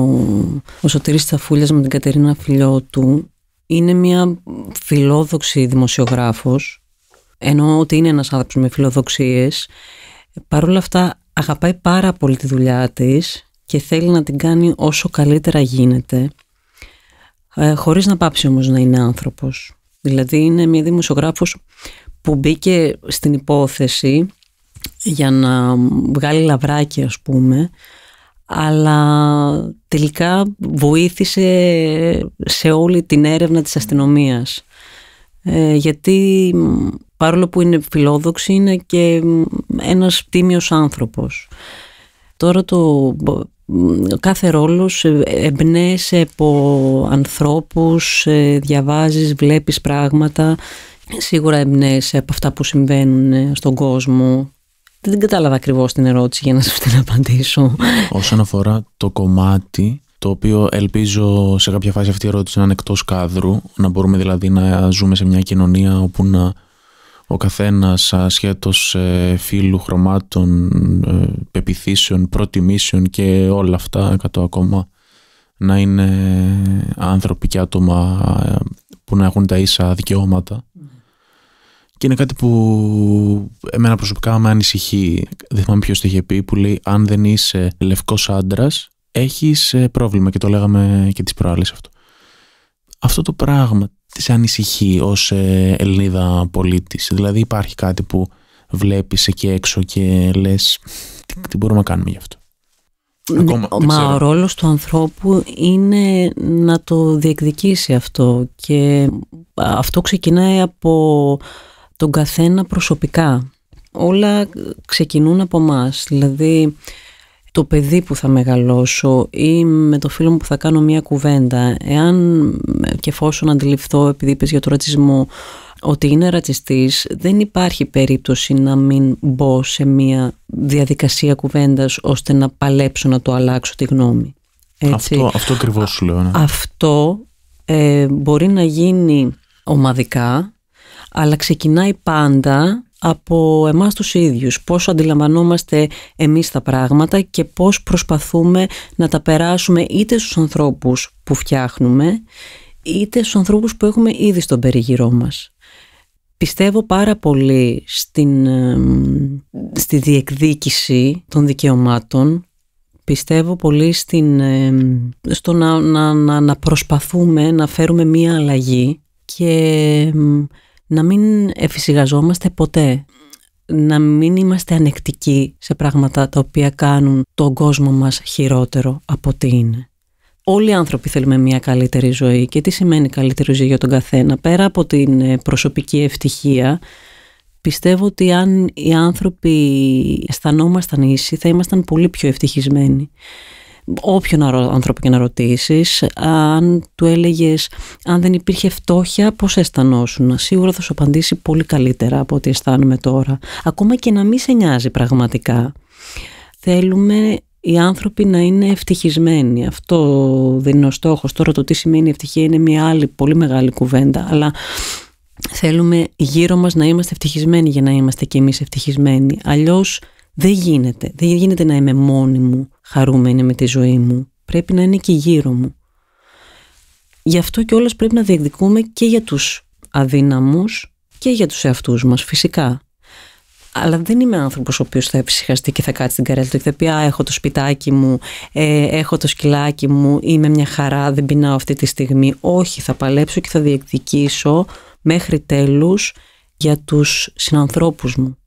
ο Σωτήρης Σταφούλιας με την Κατερίνα του είναι μια φιλόδοξη δημοσιογράφος ενώ ότι είναι ένας άνθρωπος με φιλοδοξίες παρόλα αυτά αγαπάει πάρα πολύ τη δουλειά της και θέλει να την κάνει όσο καλύτερα γίνεται ε, χωρίς να πάψει όμως να είναι άνθρωπος. Δηλαδή είναι μια δημοσιογράφος που μπήκε στην υπόθεση για να βγάλει λαβράκι ας πούμε, αλλά τελικά βοήθησε σε όλη την έρευνα της αστυνομίας. Ε, γιατί παρόλο που είναι φιλόδοξη είναι και ένας τίμιος άνθρωπος. Τώρα το κάθε ρόλος ε, εμπνέεσαι από ανθρώπους, ε, διαβάζεις, βλέπεις πράγματα. Σίγουρα εμπνέεσαι από αυτά που συμβαίνουν ε, στον κόσμο. Δεν κατάλαβα ακριβώς την ερώτηση για να σας την απαντήσω. Όσον αφορά το κομμάτι το οποίο ελπίζω σε κάποια φάση αυτή η ερώτηση να είναι εκτός κάδρου, να μπορούμε δηλαδή να ζούμε σε μια κοινωνία όπου να ο καθένας ασχέτως ε, φίλου, χρωμάτων, ε, πεπιθήσεων, προτιμήσεων και όλα αυτά κατώ ακόμα να είναι άνθρωποι και άτομα ε, που να έχουν τα ίσα δικαιώματα. Mm. Και είναι κάτι που εμένα προσωπικά με ανησυχεί. Δεν θυμάμαι ποιος το είχε πει που λέει αν δεν είσαι λευκός άντρας έχεις πρόβλημα και το λέγαμε και τις προάλλες αυτό. Αυτό το πράγμα σε ανησυχεί ως ε, Ελληνίδα πολίτης. Δηλαδή υπάρχει κάτι που βλέπεις εκεί έξω και λες τι, μπορούμε να κάνουμε γι' αυτό. Ναι, μα ξέρω. ο ρόλος του ανθρώπου είναι να το διεκδικήσει αυτό και αυτό ξεκινάει από τον καθένα προσωπικά. Όλα ξεκινούν από μας. Δηλαδή το παιδί που θα μεγαλώσω ή με το φίλο μου που θα κάνω μια κουβέντα, εάν και εφόσον αντιληφθώ επειδή είπες για το ρατσισμό ότι είναι ρατσιστής, δεν υπάρχει περίπτωση να μην μπω σε μια διαδικασία κουβέντας ώστε να παλέψω να το αλλάξω τη γνώμη. Έτσι. Αυτό, αυτό ακριβώς σου λέω. Ναι. Αυτό ε, μπορεί να γίνει ομαδικά, αλλά ξεκινάει πάντα από εμάς τους ίδιους, πώς αντιλαμβανόμαστε εμείς τα πράγματα και πώς προσπαθούμε να τα περάσουμε είτε στους ανθρώπους που φτιάχνουμε, είτε στους ανθρώπους που έχουμε ήδη στον περιγυρό μας. Πιστεύω πάρα πολύ στην, στη διεκδίκηση των δικαιωμάτων, πιστεύω πολύ στην, στο να, να, να προσπαθούμε να φέρουμε μία αλλαγή και να μην εφησυγαζόμαστε ποτέ, να μην είμαστε ανεκτικοί σε πράγματα τα οποία κάνουν τον κόσμο μας χειρότερο από ό,τι είναι. Όλοι οι άνθρωποι θέλουμε μια καλύτερη ζωή και τι σημαίνει καλύτερη ζωή για τον καθένα. Πέρα από την ε, προσωπική ευτυχία, πιστεύω ότι αν οι άνθρωποι αισθανόμασταν ίσοι θα ήμασταν πολύ πιο ευτυχισμένοι όποιον άνθρωπο και να ρωτήσεις, αν του έλεγες, αν δεν υπήρχε φτώχεια πώς αισθανόσουν. Σίγουρα θα σου απαντήσει πολύ καλύτερα από ό,τι αισθάνομαι τώρα. Ακόμα και να μην σε νοιάζει πραγματικά. Θέλουμε οι άνθρωποι να είναι ευτυχισμένοι. Αυτό δεν είναι ο στόχος. Τώρα το τι σημαίνει ευτυχία είναι μια άλλη πολύ μεγάλη κουβέντα, αλλά θέλουμε γύρω μας να είμαστε ευτυχισμένοι για να είμαστε κι εμείς ευτυχισμένοι. Αλλιώς δεν γίνεται. Δεν γίνεται να είμαι μόνη μου χαρούμενη με τη ζωή μου. Πρέπει να είναι και γύρω μου. Γι' αυτό και όλες πρέπει να διεκδικούμε και για τους αδύναμους και για τους εαυτούς μας φυσικά. Αλλά δεν είμαι άνθρωπος ο οποίος θα ψυχαστεί και θα κάτσει στην καρέλα του και θα πει Α, έχω το σπιτάκι μου, ε, έχω το σκυλάκι μου, είμαι μια χαρά, δεν πεινάω αυτή τη στιγμή. Όχι, θα παλέψω και θα διεκδικήσω μέχρι τέλους για τους συνανθρώπους μου.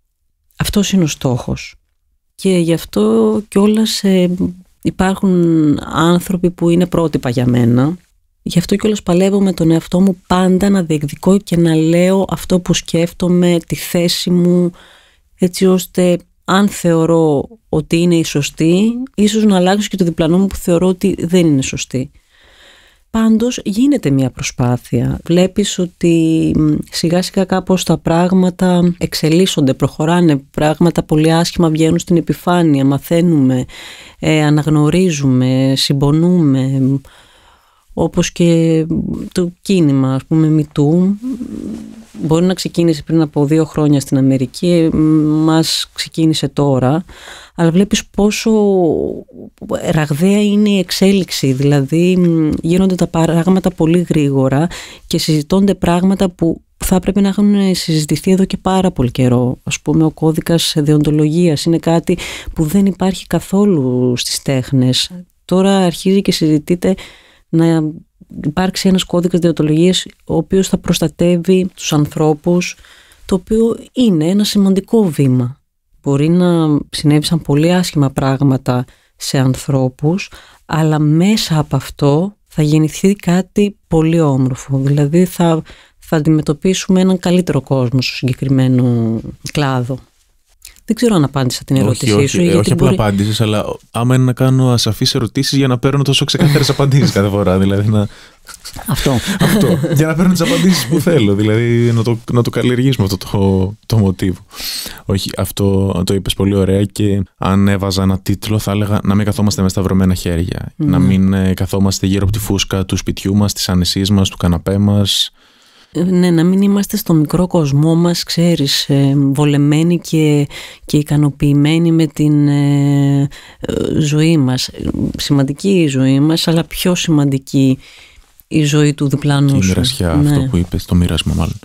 Αυτό είναι ο στόχος και γι' αυτό κιόλας ε, υπάρχουν άνθρωποι που είναι πρότυπα για μένα. Γι' αυτό κιόλας παλεύω με τον εαυτό μου πάντα να διεκδικώ και να λέω αυτό που σκέφτομαι, τη θέση μου, έτσι ώστε αν θεωρώ ότι είναι η σωστή, ίσως να αλλάξω και το διπλανό μου που θεωρώ ότι δεν είναι σωστή. Πάντως γίνεται μια προσπάθεια. Βλέπεις ότι σιγά σιγά κάπως τα πράγματα εξελίσσονται, προχωράνε, πράγματα πολύ άσχημα βγαίνουν στην επιφάνεια, μαθαίνουμε, ε, αναγνωρίζουμε, συμπονούμε, όπως και το κίνημα, ας πούμε, μητού μπορεί να ξεκίνησε πριν από δύο χρόνια στην Αμερική, μας ξεκίνησε τώρα, αλλά βλέπεις πόσο ραγδαία είναι η εξέλιξη, δηλαδή γίνονται τα πράγματα πολύ γρήγορα και συζητώνται πράγματα που θα πρέπει να έχουν συζητηθεί εδώ και πάρα πολύ καιρό. Ας πούμε ο κώδικας διοντολογίας είναι κάτι που δεν υπάρχει καθόλου στις τέχνες. Τώρα αρχίζει και συζητείται να υπάρξει ένας κώδικας διοντολογίας ο οποίος θα προστατεύει τους ανθρώπους, το οποίο είναι ένα σημαντικό βήμα. Μπορεί να συνέβησαν πολύ άσχημα πράγματα σε ανθρώπους, αλλά μέσα από αυτό θα γεννηθεί κάτι πολύ όμορφο. Δηλαδή θα, θα αντιμετωπίσουμε έναν καλύτερο κόσμο στο συγκεκριμένο κλάδο. Δεν ξέρω αν απάντησα την ερώτησή όχι, σου. Όχι, ε, όχι απλά μπορεί... απάντησες, αλλά άμα είναι να κάνω ασαφείς ερωτήσεις για να παίρνω τόσο ξεκάθαρες απαντήσεις κάθε φορά. Δηλαδή να... Αυτό. αυτό. Για να παίρνω τις απαντήσεις που θέλω. Δηλαδή να το, να το καλλιεργήσουμε αυτό το, το μοτίβο. Όχι, αυτό το είπες πολύ ωραία και αν έβαζα ένα τίτλο θα έλεγα να μην καθόμαστε με σταυρωμένα χέρια. Mm. Να ναι. μην ε, καθόμαστε γύρω από τη φούσκα του σπιτιού μας, της ανεσή μας, του καναπέ μας, ναι, να μην είμαστε στο μικρό κοσμό μας, ξέρεις, ε, βολεμένοι και, και ικανοποιημένοι με την ε, ε, ζωή μας. Σημαντική η ζωή μας, αλλά πιο σημαντική η ζωή του διπλάνου σου. Η μοιρασιά, αυτό ναι. που είπες, το μοίρασμα μάλλον.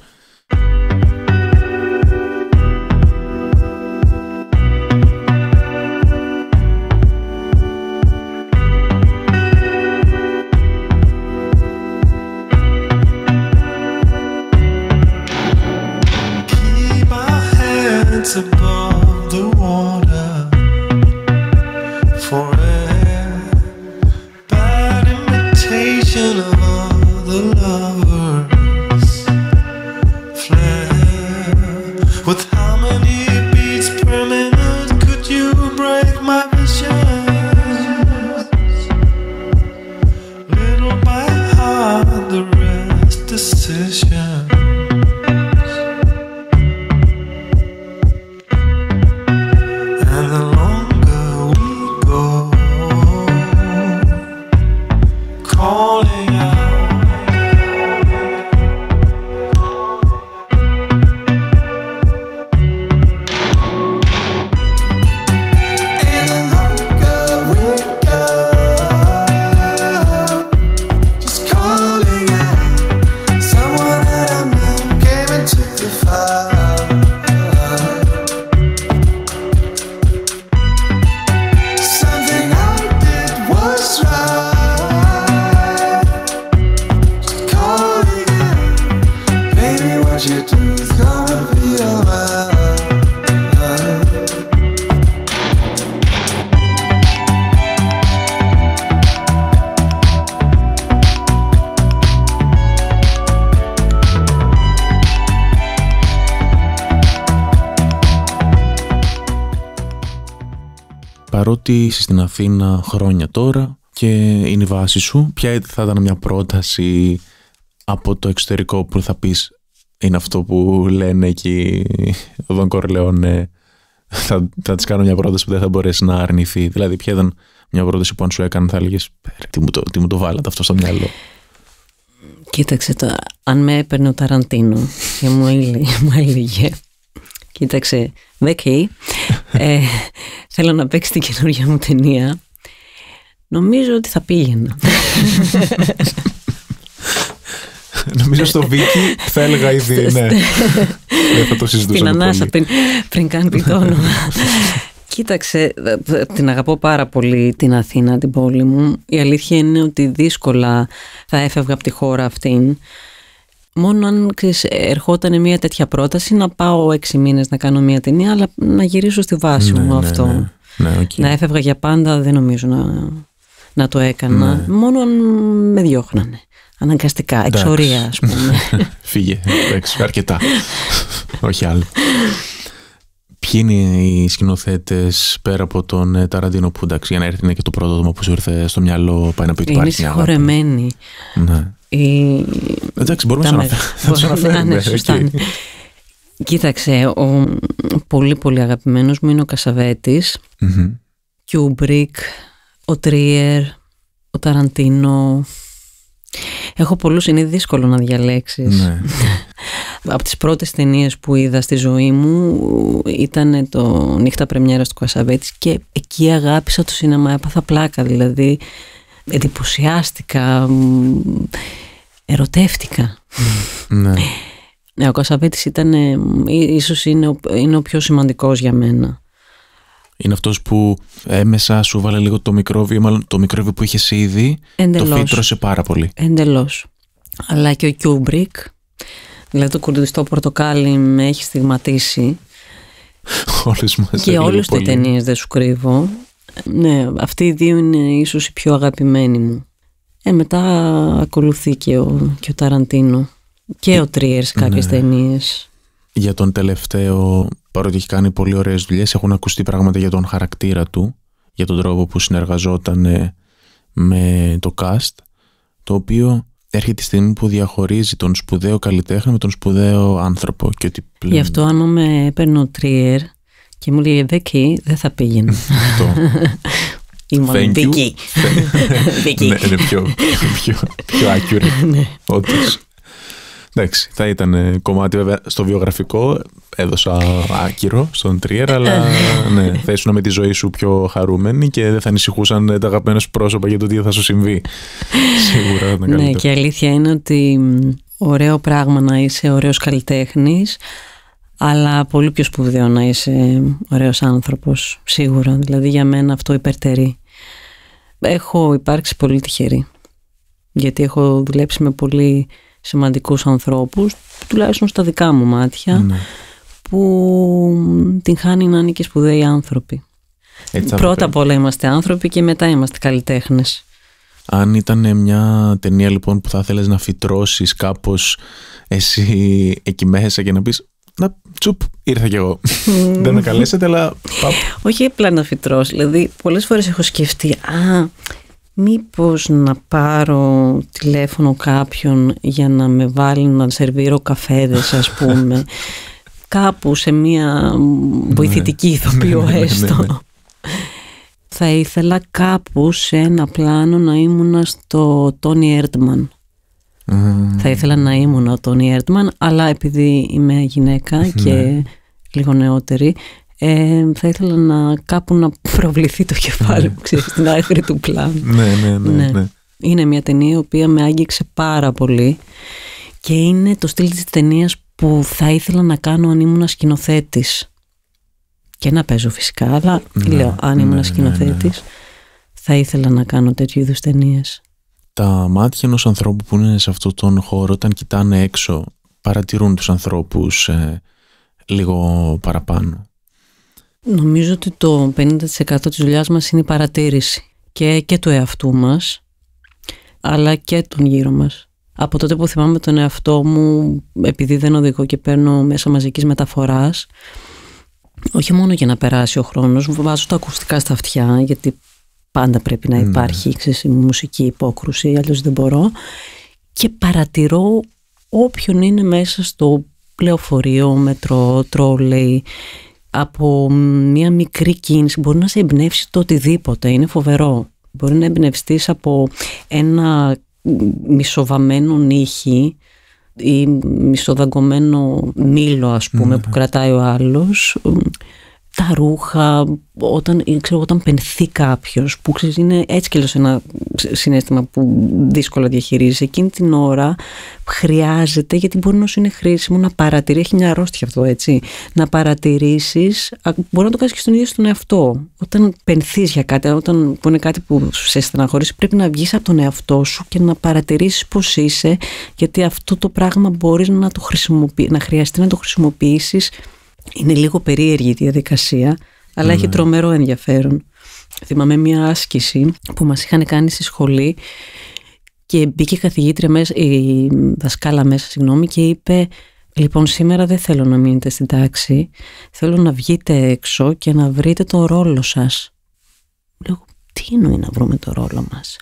παρότι είσαι στην Αθήνα χρόνια τώρα και είναι η βάση σου, ποια θα ήταν μια πρόταση από το εξωτερικό που θα πεις είναι αυτό που λένε εκεί ο Δον θα, θα της κάνω μια πρόταση που δεν θα μπορέσει να αρνηθεί. Δηλαδή ποια ήταν μια πρόταση που αν σου έκανε θα έλεγες τι μου το, τι μου το βάλατε αυτό στο μυαλό. Κοίταξε αν με έπαιρνε ο Ταραντίνο και μου έλεγε Κοίταξε, δεκει. θέλω να παίξει την καινούργια μου ταινία. Νομίζω ότι θα πήγαινα. Νομίζω στο Βίκυ θα έλεγα ήδη, ναι. Δεν θα το συζητούσαμε Την ανάσα πριν, πριν κάνει το όνομα. Κοίταξε, ε, ε, την αγαπώ πάρα πολύ την Αθήνα, την πόλη μου. Η αλήθεια είναι ότι δύσκολα θα έφευγα από τη χώρα αυτήν μόνο αν ξέρεις, ερχόταν μια τέτοια πρόταση να πάω έξι μήνες να κάνω μια ταινία αλλά να γυρίσω στη βάση ναι, μου ναι, αυτό. Ναι. Ναι, να έφευγα για πάντα δεν νομίζω να, να το έκανα. Μόνο αν με διώχνανε. Αναγκαστικά, εξορία ας πούμε. Φύγε, αρκετά. Όχι άλλο. Ποιοι είναι οι σκηνοθέτες πέρα από τον ε, Ταραντίνο που εντάξει, για να έρθει είναι και το πρώτο που σου ήρθε στο μυαλό, πάει να πει ότι υπάρχει μια αγάπη. Είναι Ναι. Εντάξει, μπορούμε να το αναφέρουμε. Ναι. Κοίταξε, ο πολύ πολύ αγαπημένος μου είναι ο Κασαβέτης, mm-hmm. Κιούμπρικ, ο Τρίερ, ο Ταραντίνο. Έχω πολλούς είναι δύσκολο να διαλέξεις. Ναι. από τις πρώτες ταινίες που είδα στη ζωή μου ήταν το «Νύχτα πρεμιέρας» του Κασαβέτης και εκεί αγάπησα το σινεμά, έπαθα πλάκα δηλαδή εντυπωσιάστηκα, ερωτεύτηκα. Mm, ναι. ναι. ο Κασαβέτης ήταν, ε, ίσως είναι, είναι ο πιο σημαντικός για μένα. Είναι αυτός που ε, έμεσα σου βάλε λίγο το μικρόβιο, το μικρόβιο που είχες ήδη, Εντελώς. το φύτρωσε πάρα πολύ. Εντελώς. Αλλά και ο Κιούμπρικ, Δηλαδή το κουρδιστό πορτοκάλι με έχει στιγματίσει. Και όλες τις ταινίες δεν σου κρύβω. Ναι, αυτοί οι δύο είναι ίσως οι πιο αγαπημένοι μου. Ε, μετά ακολουθεί και ο, και ο Ταραντίνο και ο Τρίερ κάποιες ναι. ταινίες. Για τον τελευταίο, παρότι έχει κάνει πολύ ωραίες δουλειές, έχουν ακουστεί πράγματα για τον χαρακτήρα του, για τον τρόπο που συνεργαζόταν με το cast, το οποίο έρχεται η στιγμή που διαχωρίζει τον σπουδαίο καλλιτέχνη με τον σπουδαίο άνθρωπο. Και ότι πλέον... Γι' αυτό αν με έπαιρνε ο Τρίερ και μου λέει Βέκη, δεν θα πήγαινε. Αυτό. Είμαι Βίκη. Ναι, είναι πιο accurate. Ναι. Όντως. Εντάξει, θα ήταν ε, κομμάτι βέβαια στο βιογραφικό. Έδωσα άκυρο στον Τρίερ, αλλά ναι, θα ήσουν με τη ζωή σου πιο χαρούμενη και δεν θα ανησυχούσαν τα αγαπημένα σου πρόσωπα για το τι θα σου συμβεί. Σίγουρα θα ήταν καλύτερο. Ναι, και η αλήθεια είναι ότι ωραίο πράγμα να είσαι ωραίος καλλιτέχνης, αλλά πολύ πιο σπουδαίο να είσαι ωραίος άνθρωπος, σίγουρα. Δηλαδή για μένα αυτό υπερτερεί. Έχω υπάρξει πολύ τυχερή, γιατί έχω δουλέψει με πολύ σημαντικούς ανθρώπους, τουλάχιστον στα δικά μου μάτια, ναι. που την χάνει να είναι και σπουδαίοι άνθρωποι. Πρώτα απ' όλα είμαστε άνθρωποι και μετά είμαστε καλλιτέχνες. Αν ήταν μια ταινία λοιπόν που θα ήθελες να φυτρώσεις κάπως εσύ εκεί μέσα και να πεις να τσουπ, ήρθα κι εγώ. Δεν με καλέσετε, αλλά. Όχι απλά να φυτρώ. Δηλαδή, πολλές φορές έχω σκεφτεί, Α, μήπως να πάρω τηλέφωνο κάποιον για να με βάλει να σερβίρω καφέδες ας πούμε κάπου σε μια βοηθητική ναι. ηθοποιό ναι, ναι, έστω θα ήθελα κάπου σε ένα πλάνο να ήμουνα στο Τόνι Έρτμαν θα ήθελα να ήμουν ο Τόνι Έρτμαν αλλά επειδή είμαι γυναίκα και λίγο νεότερη ε, θα ήθελα να κάπου να προβληθεί το κεφάλι ναι. μου, ξέρεις, στην άκρη του πλάνου. Ναι, ναι, ναι, ναι, ναι, Είναι μια ταινία η οποία με άγγιξε πάρα πολύ και είναι το στυλ της ταινίας που θα ήθελα να κάνω αν ήμουν σκηνοθέτης. Και να παίζω φυσικά, αλλά λέω, αν ήμουν ναι, σκηνοθέτης, θα ήθελα να κάνω τέτοιου είδους ταινίες. Τα μάτια ενός ανθρώπου που είναι σε αυτόν τον χώρο, όταν κοιτάνε έξω, παρατηρούν τους ανθρώπους ε, λίγο παραπάνω. Νομίζω ότι το 50% της δουλειάς μας είναι η παρατήρηση και, και του εαυτού μας, αλλά και των γύρω μας. Από τότε που θυμάμαι τον εαυτό μου, επειδή δεν οδηγώ και παίρνω μέσα μαζικής μεταφοράς, όχι μόνο για να περάσει ο χρόνος, βάζω τα ακουστικά στα αυτιά, γιατί πάντα πρέπει να ναι. υπάρχει mm. μουσική υπόκρουση, αλλιώς δεν μπορώ. Και παρατηρώ όποιον είναι μέσα στο λεωφορείο, μετρό, τρόλεϊ, από μια μικρή κίνηση μπορεί να σε εμπνεύσει το οτιδήποτε. Είναι φοβερό. Μπορεί να εμπνευστείς από ένα μισοβαμένο νύχι ή μισοδαγκωμένο μήλο ας πουμε ναι, που ναι. κρατάει ο άλλος τα ρούχα, όταν, ε, ξέρω, όταν πενθεί κάποιος, που ξέρεις, είναι έτσι κι ένα συνέστημα που δύσκολα διαχειρίζει, εκείνη την ώρα χρειάζεται, γιατί μπορεί να σου είναι χρήσιμο να παρατηρήσει, έχει μια αρρώστια αυτό, έτσι, να παρατηρήσεις, μπορεί να το κάνεις και στον ίδιο στον εαυτό. Όταν πενθείς για κάτι, όταν που είναι κάτι που σε στεναχωρήσει, πρέπει να βγεις από τον εαυτό σου και να παρατηρήσεις πώς είσαι, γιατί αυτό το πράγμα μπορείς να, το να χρειαστεί να το χρησιμοποιήσεις είναι λίγο περίεργη η διαδικασία, αλλά έχει ναι. τρομερό ενδιαφέρον. Θυμάμαι μια άσκηση που μας είχαν κάνει στη σχολή και μπήκε η καθηγήτρια μέσα, η δασκάλα μέσα, συγγνώμη, και είπε «Λοιπόν, σήμερα δεν θέλω να μείνετε στην τάξη, θέλω να βγείτε έξω και να βρείτε το ρόλο σας». Λέω «Τι εννοεί να βρούμε το ρόλο μας».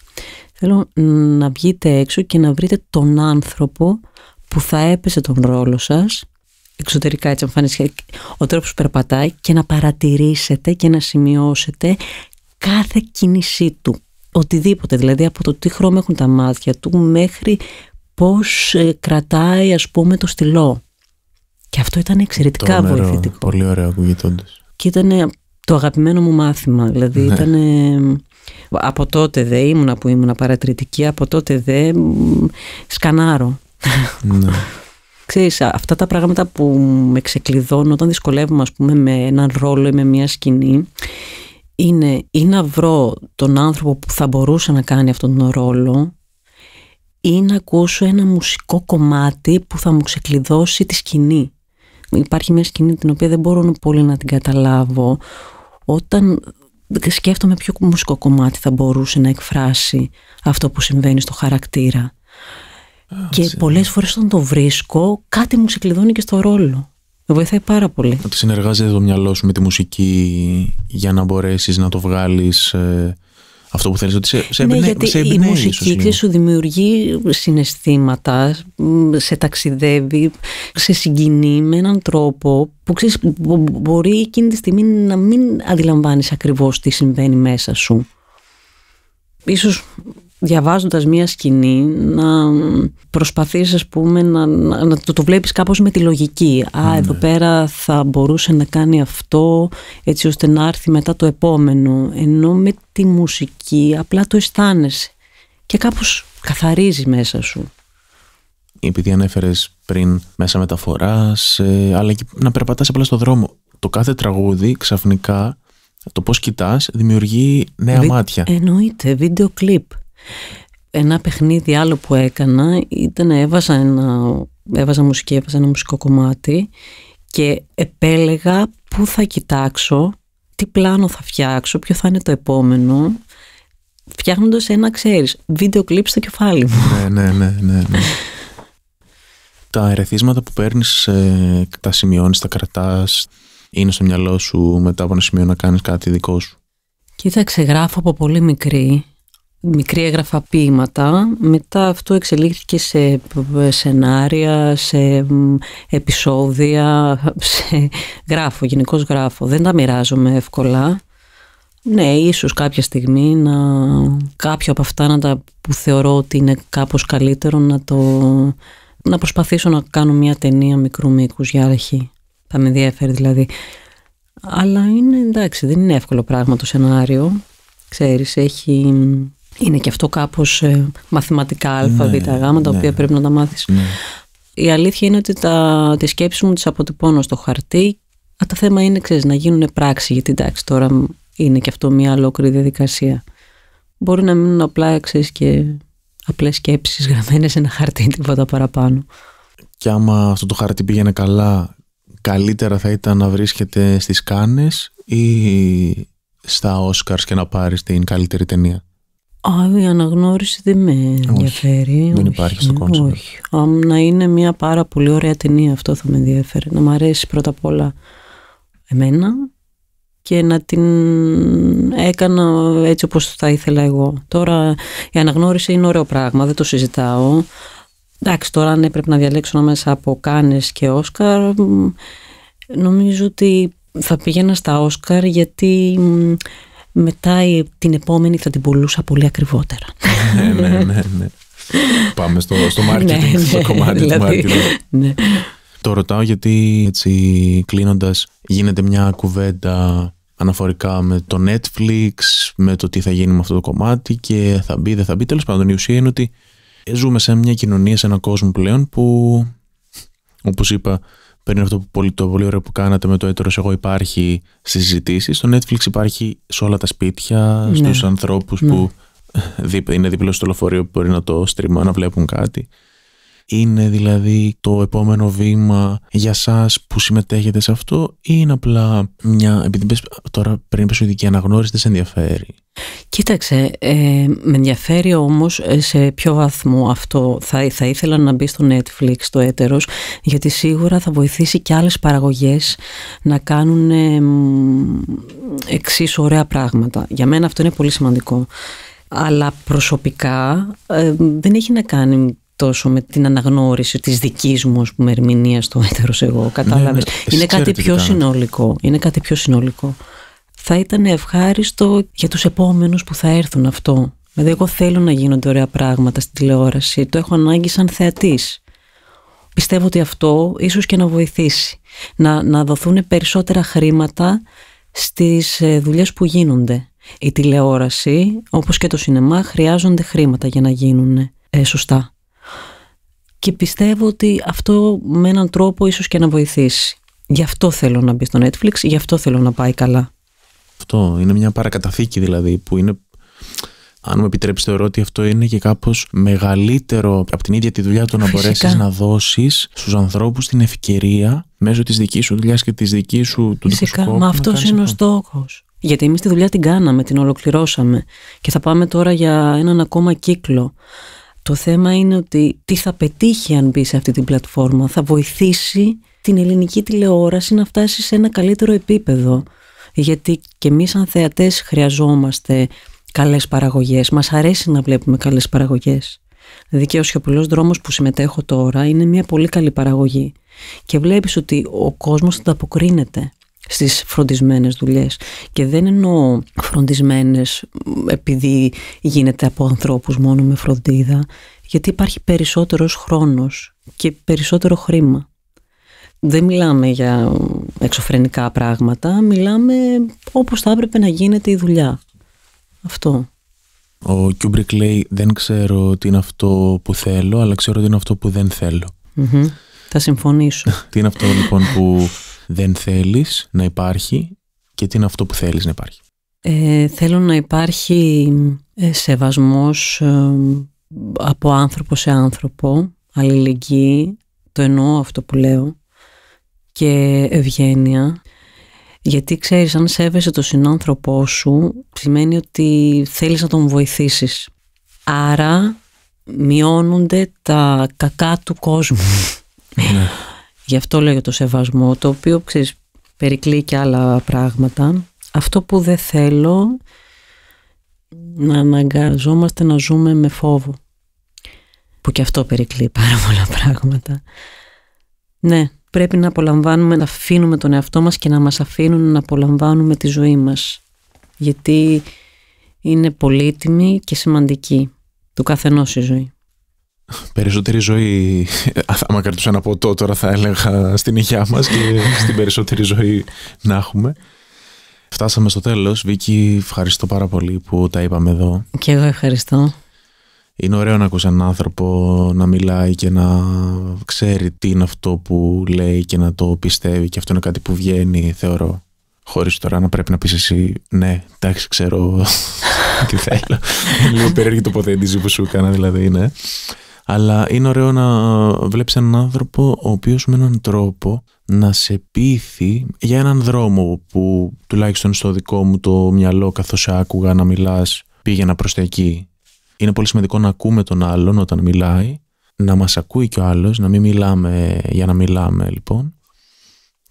Θέλω να βγείτε έξω και να βρείτε τον άνθρωπο που θα έπεσε τον ρόλο σας εξωτερικά έτσι ο τρόπος που περπατάει και να παρατηρήσετε και να σημειώσετε κάθε κίνησή του. Οτιδήποτε, δηλαδή από το τι χρώμα έχουν τα μάτια του μέχρι πώς ε, κρατάει ας πούμε το στυλό. Και αυτό ήταν εξαιρετικά βοηθητικό. Πολύ ωραίο ακούγεται όντως. Και ήταν το αγαπημένο μου μάθημα, δηλαδή ναι. ήταν... Από τότε δε ήμουνα που ήμουνα παρατηρητική, από τότε δε σκανάρω. Ναι. ξέρεις, αυτά τα πράγματα που με ξεκλειδώνουν όταν δυσκολεύομαι πούμε με έναν ρόλο ή με μια σκηνή είναι ή να βρω τον άνθρωπο που θα μπορούσε να κάνει αυτόν τον ρόλο ή να ακούσω ένα μουσικό κομμάτι που θα μου ξεκλειδώσει τη σκηνή. Υπάρχει μια σκηνή την οποία δεν μπορώ πολύ να την καταλάβω όταν σκέφτομαι ποιο μουσικό κομμάτι θα μπορούσε να εκφράσει αυτό που συμβαίνει στο χαρακτήρα και πολλέ πολλές φορές όταν το βρίσκω κάτι μου ξεκλειδώνει και στο ρόλο. Με βοηθάει πάρα πολύ. Ότι συνεργάζεται το μυαλό σου με τη μουσική για να μπορέσεις να το βγάλεις ε, αυτό που θέλεις. Ότι σε, σε ναι, γιατί η μουσική σου δημιουργεί συναισθήματα, σε ταξιδεύει, σε συγκινεί με έναν τρόπο που ξέρεις, μπορεί εκείνη τη στιγμή να μην αντιλαμβάνεις ακριβώς τι συμβαίνει μέσα σου. Ίσως διαβάζοντας μία σκηνή να προσπαθείς ας πούμε να, να, το, το βλέπεις κάπως με τη λογική α ναι. εδώ πέρα θα μπορούσε να κάνει αυτό έτσι ώστε να έρθει μετά το επόμενο ενώ με τη μουσική απλά το αισθάνεσαι και κάπως καθαρίζει μέσα σου επειδή ανέφερες πριν μέσα μεταφοράς ε, αλλά και να περπατάς απλά στο δρόμο το κάθε τραγούδι ξαφνικά το πώς κοιτάς δημιουργεί νέα μάτια εννοείται βίντεο κλειπ ένα παιχνίδι άλλο που έκανα ήταν έβαζα, ένα, έβαζα μουσική, έβαζα ένα μουσικό κομμάτι και επέλεγα πού θα κοιτάξω, τι πλάνο θα φτιάξω, ποιο θα είναι το επόμενο φτιάχνοντας ένα, ξέρεις, βίντεο κλίπ στο κεφάλι μου. Ναι, ναι, ναι. ναι, ναι. τα ερεθίσματα που παίρνεις, ε, τα σημειώνεις, τα κρατάς, είναι στο μυαλό σου μετά από ένα σημείο να κάνεις κάτι δικό σου. Κοίταξε, γράφω από πολύ μικρή μικρή έγραφα ποίηματα. Μετά αυτό εξελίχθηκε σε ε, σενάρια, σε επεισόδια, σε γράφω, γενικώς γράφω. Δεν τα μοιράζομαι εύκολα. Ναι, ίσως κάποια στιγμή να κάποιο από αυτά να τα που θεωρώ ότι είναι κάπως καλύτερο να το να προσπαθήσω να κάνω μια ταινία μικρού μήκους για αρχή. Θα με ενδιαφέρει δηλαδή. Αλλά είναι εντάξει, δεν είναι εύκολο πράγμα το σενάριο. Ξέρεις, έχει είναι και αυτό κάπως ε, μαθηματικά α, ναι, β, γ, τα ναι. οποία πρέπει να τα μάθεις. Ναι. Η αλήθεια είναι ότι τα, τις μου τις αποτυπώνω στο χαρτί αλλά το θέμα είναι, ξέρεις, να γίνουν πράξη, γιατί εντάξει, τώρα είναι και αυτό μια ολόκληρη διαδικασία. Μπορεί να μείνουν απλά, και απλές σκέψεις γραμμένες σε ένα χαρτί, τίποτα παραπάνω. Και άμα αυτό το χαρτί πήγαινε καλά, καλύτερα θα ήταν να βρίσκεται στις Κάνες ή στα όσκαρ και να πάρεις την καλύτερη ταινία. Α, η αναγνώριση δεν με ενδιαφέρει. Όχι, δεν υπάρχει στο κόνσεπτ. Όχι. Αν να είναι μια πάρα πολύ ωραία ταινία, αυτό θα με ενδιαφέρει. Να μου αρέσει πρώτα απ' όλα εμένα και να την έκανα έτσι όπως θα ήθελα εγώ. Τώρα η αναγνώριση είναι ωραίο πράγμα, δεν το συζητάω. Εντάξει, τώρα αν έπρεπε να διαλέξω μέσα από Κάνες και Όσκαρ, νομίζω ότι θα πήγαινα στα Όσκαρ γιατί μετά την επόμενη θα την πουλούσα πολύ ακριβότερα. ναι, ναι, ναι, ναι. Πάμε στο, στο ναι, marketing, ναι, στο κομμάτι του δηλαδή, marketing. Το ρωτάω γιατί έτσι κλείνοντας γίνεται μια κουβέντα αναφορικά με το Netflix, με το τι θα γίνει με αυτό το κομμάτι και θα μπει, δεν θα μπει. Τέλος πάντων η ουσία είναι ότι ε, ζούμε σε μια κοινωνία, σε έναν κόσμο πλέον που όπως είπα Παίρνει αυτό που πολύ, το πολύ ωραίο που κάνατε με το έτερος εγώ υπάρχει στις συζητήσεις. Στο Netflix υπάρχει σε όλα τα σπίτια, ναι. στους ανθρώπους ναι. που είναι δίπλα στο λεωφορείο που μπορεί να το στριμώ, να βλέπουν κάτι. Είναι δηλαδή το επόμενο βήμα για σας που συμμετέχετε σε αυτό ή είναι απλά μια, επειδή πες, τώρα πριν πες ειδική αναγνώριση δεν σε ενδιαφέρει. Κοίταξε, ε, με ενδιαφέρει όμως ε, σε ποιο βαθμό αυτό θα, θα ήθελα να μπει στο Netflix, το έτερος, γιατί σίγουρα θα βοηθήσει και άλλες παραγωγές να κάνουν ε, εξίσου ωραία πράγματα. Για μένα αυτό είναι πολύ σημαντικό αλλά προσωπικά ε, δεν έχει να κάνει τόσο με την αναγνώριση της δικής μου ας πούμε, ερμηνείας στο έτερος εγώ, ναι, κατάλαβες. Ναι, είναι κάτι πιο συνολικό. Είναι κάτι πιο συνολικό. Θα ήταν ευχάριστο για τους επόμενους που θα έρθουν αυτό. Δηλαδή εγώ θέλω να γίνονται ωραία πράγματα στη τηλεόραση. Το έχω ανάγκη σαν θεατής. Πιστεύω ότι αυτό ίσως και να βοηθήσει. Να, να δοθούν περισσότερα χρήματα στις ε, δουλειές που γίνονται. Η τηλεόραση, όπως και το σινεμά, χρειάζονται χρήματα για να γίνουν ε, σωστά και πιστεύω ότι αυτό με έναν τρόπο ίσως και να βοηθήσει. Γι' αυτό θέλω να μπει στο Netflix, γι' αυτό θέλω να πάει καλά. Αυτό είναι μια παρακαταθήκη δηλαδή που είναι, αν μου επιτρέψεις, θεωρώ ότι αυτό είναι και κάπως μεγαλύτερο από την ίδια τη δουλειά του να μπορέσεις να δώσεις στους ανθρώπους την ευκαιρία μέσω της δικής σου δουλειάς και της δικής σου του Φυσικά, μα αυτό είναι ο στόχος. Γιατί εμείς τη δουλειά την κάναμε, την ολοκληρώσαμε και θα πάμε τώρα για έναν ακόμα κύκλο. Το θέμα είναι ότι τι θα πετύχει αν μπει σε αυτή την πλατφόρμα. Θα βοηθήσει την ελληνική τηλεόραση να φτάσει σε ένα καλύτερο επίπεδο. Γιατί και εμείς σαν θεατές χρειαζόμαστε καλές παραγωγές. Μας αρέσει να βλέπουμε καλές παραγωγές. Δηλαδή και ο σιωπηλός δρόμος που συμμετέχω τώρα είναι μια πολύ καλή παραγωγή. Και βλέπεις ότι ο κόσμος ανταποκρίνεται στις φροντισμένες δουλειές και δεν εννοώ φροντισμένες επειδή γίνεται από ανθρώπους μόνο με φροντίδα γιατί υπάρχει περισσότερος χρόνος και περισσότερο χρήμα. Δεν μιλάμε για εξωφρενικά πράγματα, μιλάμε όπως θα έπρεπε να γίνεται η δουλειά. Αυτό. Ο Κιούμπρικ λέει δεν ξέρω τι είναι αυτό που θέλω αλλά ξέρω τι είναι αυτό που δεν θελω Θα συμφωνήσω. τι είναι αυτό λοιπόν που δεν θέλεις να υπάρχει και τι είναι αυτό που θέλεις να υπάρχει. Ε, θέλω να υπάρχει ε, σεβασμός ε, από άνθρωπο σε άνθρωπο, αλληλεγγύη, το εννοώ αυτό που λέω, και ευγένεια. Γιατί ξέρεις, αν σέβεσαι τον συνάνθρωπό σου, σημαίνει ότι θέλεις να τον βοηθήσεις. Άρα μειώνονται τα κακά του κόσμου. Ναι. Γι' αυτό λέω για το σεβασμό, το οποίο ξέρεις, περικλεί και άλλα πράγματα. Αυτό που δεν θέλω να αναγκαζόμαστε να ζούμε με φόβο. Που και αυτό περικλεί πάρα πολλά πράγματα. Ναι, πρέπει να απολαμβάνουμε, να αφήνουμε τον εαυτό μας και να μας αφήνουν να απολαμβάνουμε τη ζωή μας. Γιατί είναι πολύτιμη και σημαντική του καθενός η ζωή. Περισσότερη ζωή, ε, άμα κρατούσα ένα ποτό τώρα θα έλεγα στην υγειά μας και στην περισσότερη ζωή να έχουμε. Φτάσαμε στο τέλος. Βίκυ, ευχαριστώ πάρα πολύ που τα είπαμε εδώ. Και εγώ ευχαριστώ. Είναι ωραίο να ακούσει έναν άνθρωπο να μιλάει και να ξέρει τι είναι αυτό που λέει και να το πιστεύει και αυτό είναι κάτι που βγαίνει, θεωρώ. Χωρίς τώρα να πρέπει να πεις εσύ, ναι, εντάξει, ξέρω τι θέλω. Είναι λίγο περίεργη τοποθέτηση που σου έκανα, δηλαδή, ναι. Αλλά είναι ωραίο να βλέπεις έναν άνθρωπο ο οποίος με έναν τρόπο να σε πείθει για έναν δρόμο που τουλάχιστον στο δικό μου το μυαλό καθώς άκουγα να μιλάς πήγαινα προς τα εκεί. Είναι πολύ σημαντικό να ακούμε τον άλλον όταν μιλάει, να μας ακούει και ο άλλος, να μην μιλάμε για να μιλάμε λοιπόν.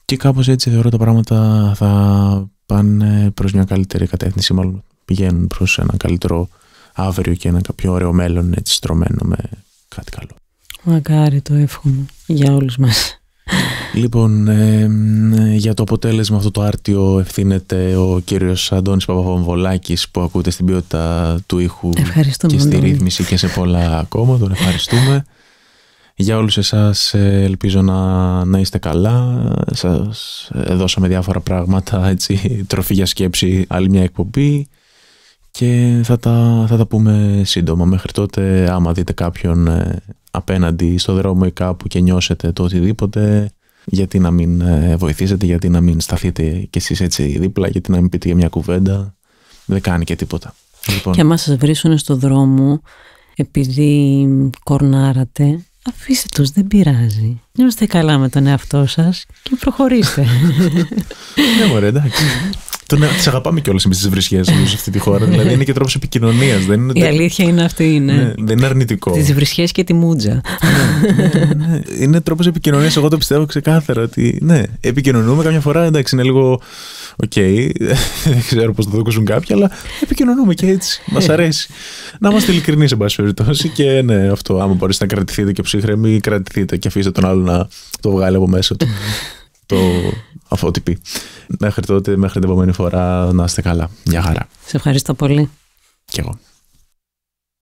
Και κάπως έτσι θεωρώ τα πράγματα θα πάνε προς μια καλύτερη κατεύθυνση, μάλλον πηγαίνουν προς ένα καλύτερο αύριο και ένα κάποιο ωραίο μέλλον έτσι στρωμένο με κάτι καλό. Μακάρι το εύχομαι για όλους μας. Λοιπόν, για το αποτέλεσμα αυτό το άρτιο ευθύνεται ο κύριος Αντώνης Παπαβομβολάκης που ακούτε στην ποιότητα του ήχου και στη ρύθμιση και σε πολλά ακόμα. Τον ευχαριστούμε. Για όλους εσάς ε, ελπίζω να, να είστε καλά. Σας ε, δώσαμε διάφορα πράγματα, έτσι, τροφή για σκέψη, άλλη μια εκπομπή και θα τα, πούμε σύντομα. Μέχρι τότε άμα δείτε κάποιον ε, απέναντι στο δρόμο ή κάπου και νιώσετε το οτιδήποτε γιατί να μην ε, βοηθήσετε, γιατί να μην σταθείτε κι εσείς έτσι δίπλα, γιατί να μην πείτε για μια κουβέντα. Δεν κάνει και τίποτα. Λοιπόν. Και άμα σας βρίσκουν στο δρόμο επειδή κορνάρατε, αφήστε τους, δεν πειράζει. Νιώστε καλά με τον εαυτό σας και προχωρήστε. Ναι, μωρέ εντάξει. Αυτό είναι, τις αγαπάμε κιόλας εμείς τις βρισχέ σε αυτή τη χώρα. δηλαδή είναι και τρόπος επικοινωνίας. Η αλήθεια είναι αυτή, είναι. Ναι, δεν είναι αρνητικό. Τις βρυσιέ και τη μούτζα. ναι, ναι, ναι. είναι τρόπος επικοινωνίας. Εγώ το πιστεύω ξεκάθαρα ότι ναι, επικοινωνούμε καμιά φορά. Εντάξει, είναι λίγο. Οκ, δεν ξέρω πώς το δοκούσουν κάποιοι, αλλά επικοινωνούμε και έτσι. Ε. Μας αρέσει. να είμαστε ειλικρινεί, εν πάση περιπτώσει. Και ναι, αυτό. Άμα μπορείτε να κρατηθείτε και ψύχρεμοι, κρατηθείτε και αφήστε τον άλλο να το βγάλει από μέσα του. το πει. Μέχρι τότε, μέχρι την επόμενη φορά, να είστε καλά. Μια χαρά. Σε ευχαριστώ πολύ. Κι εγώ.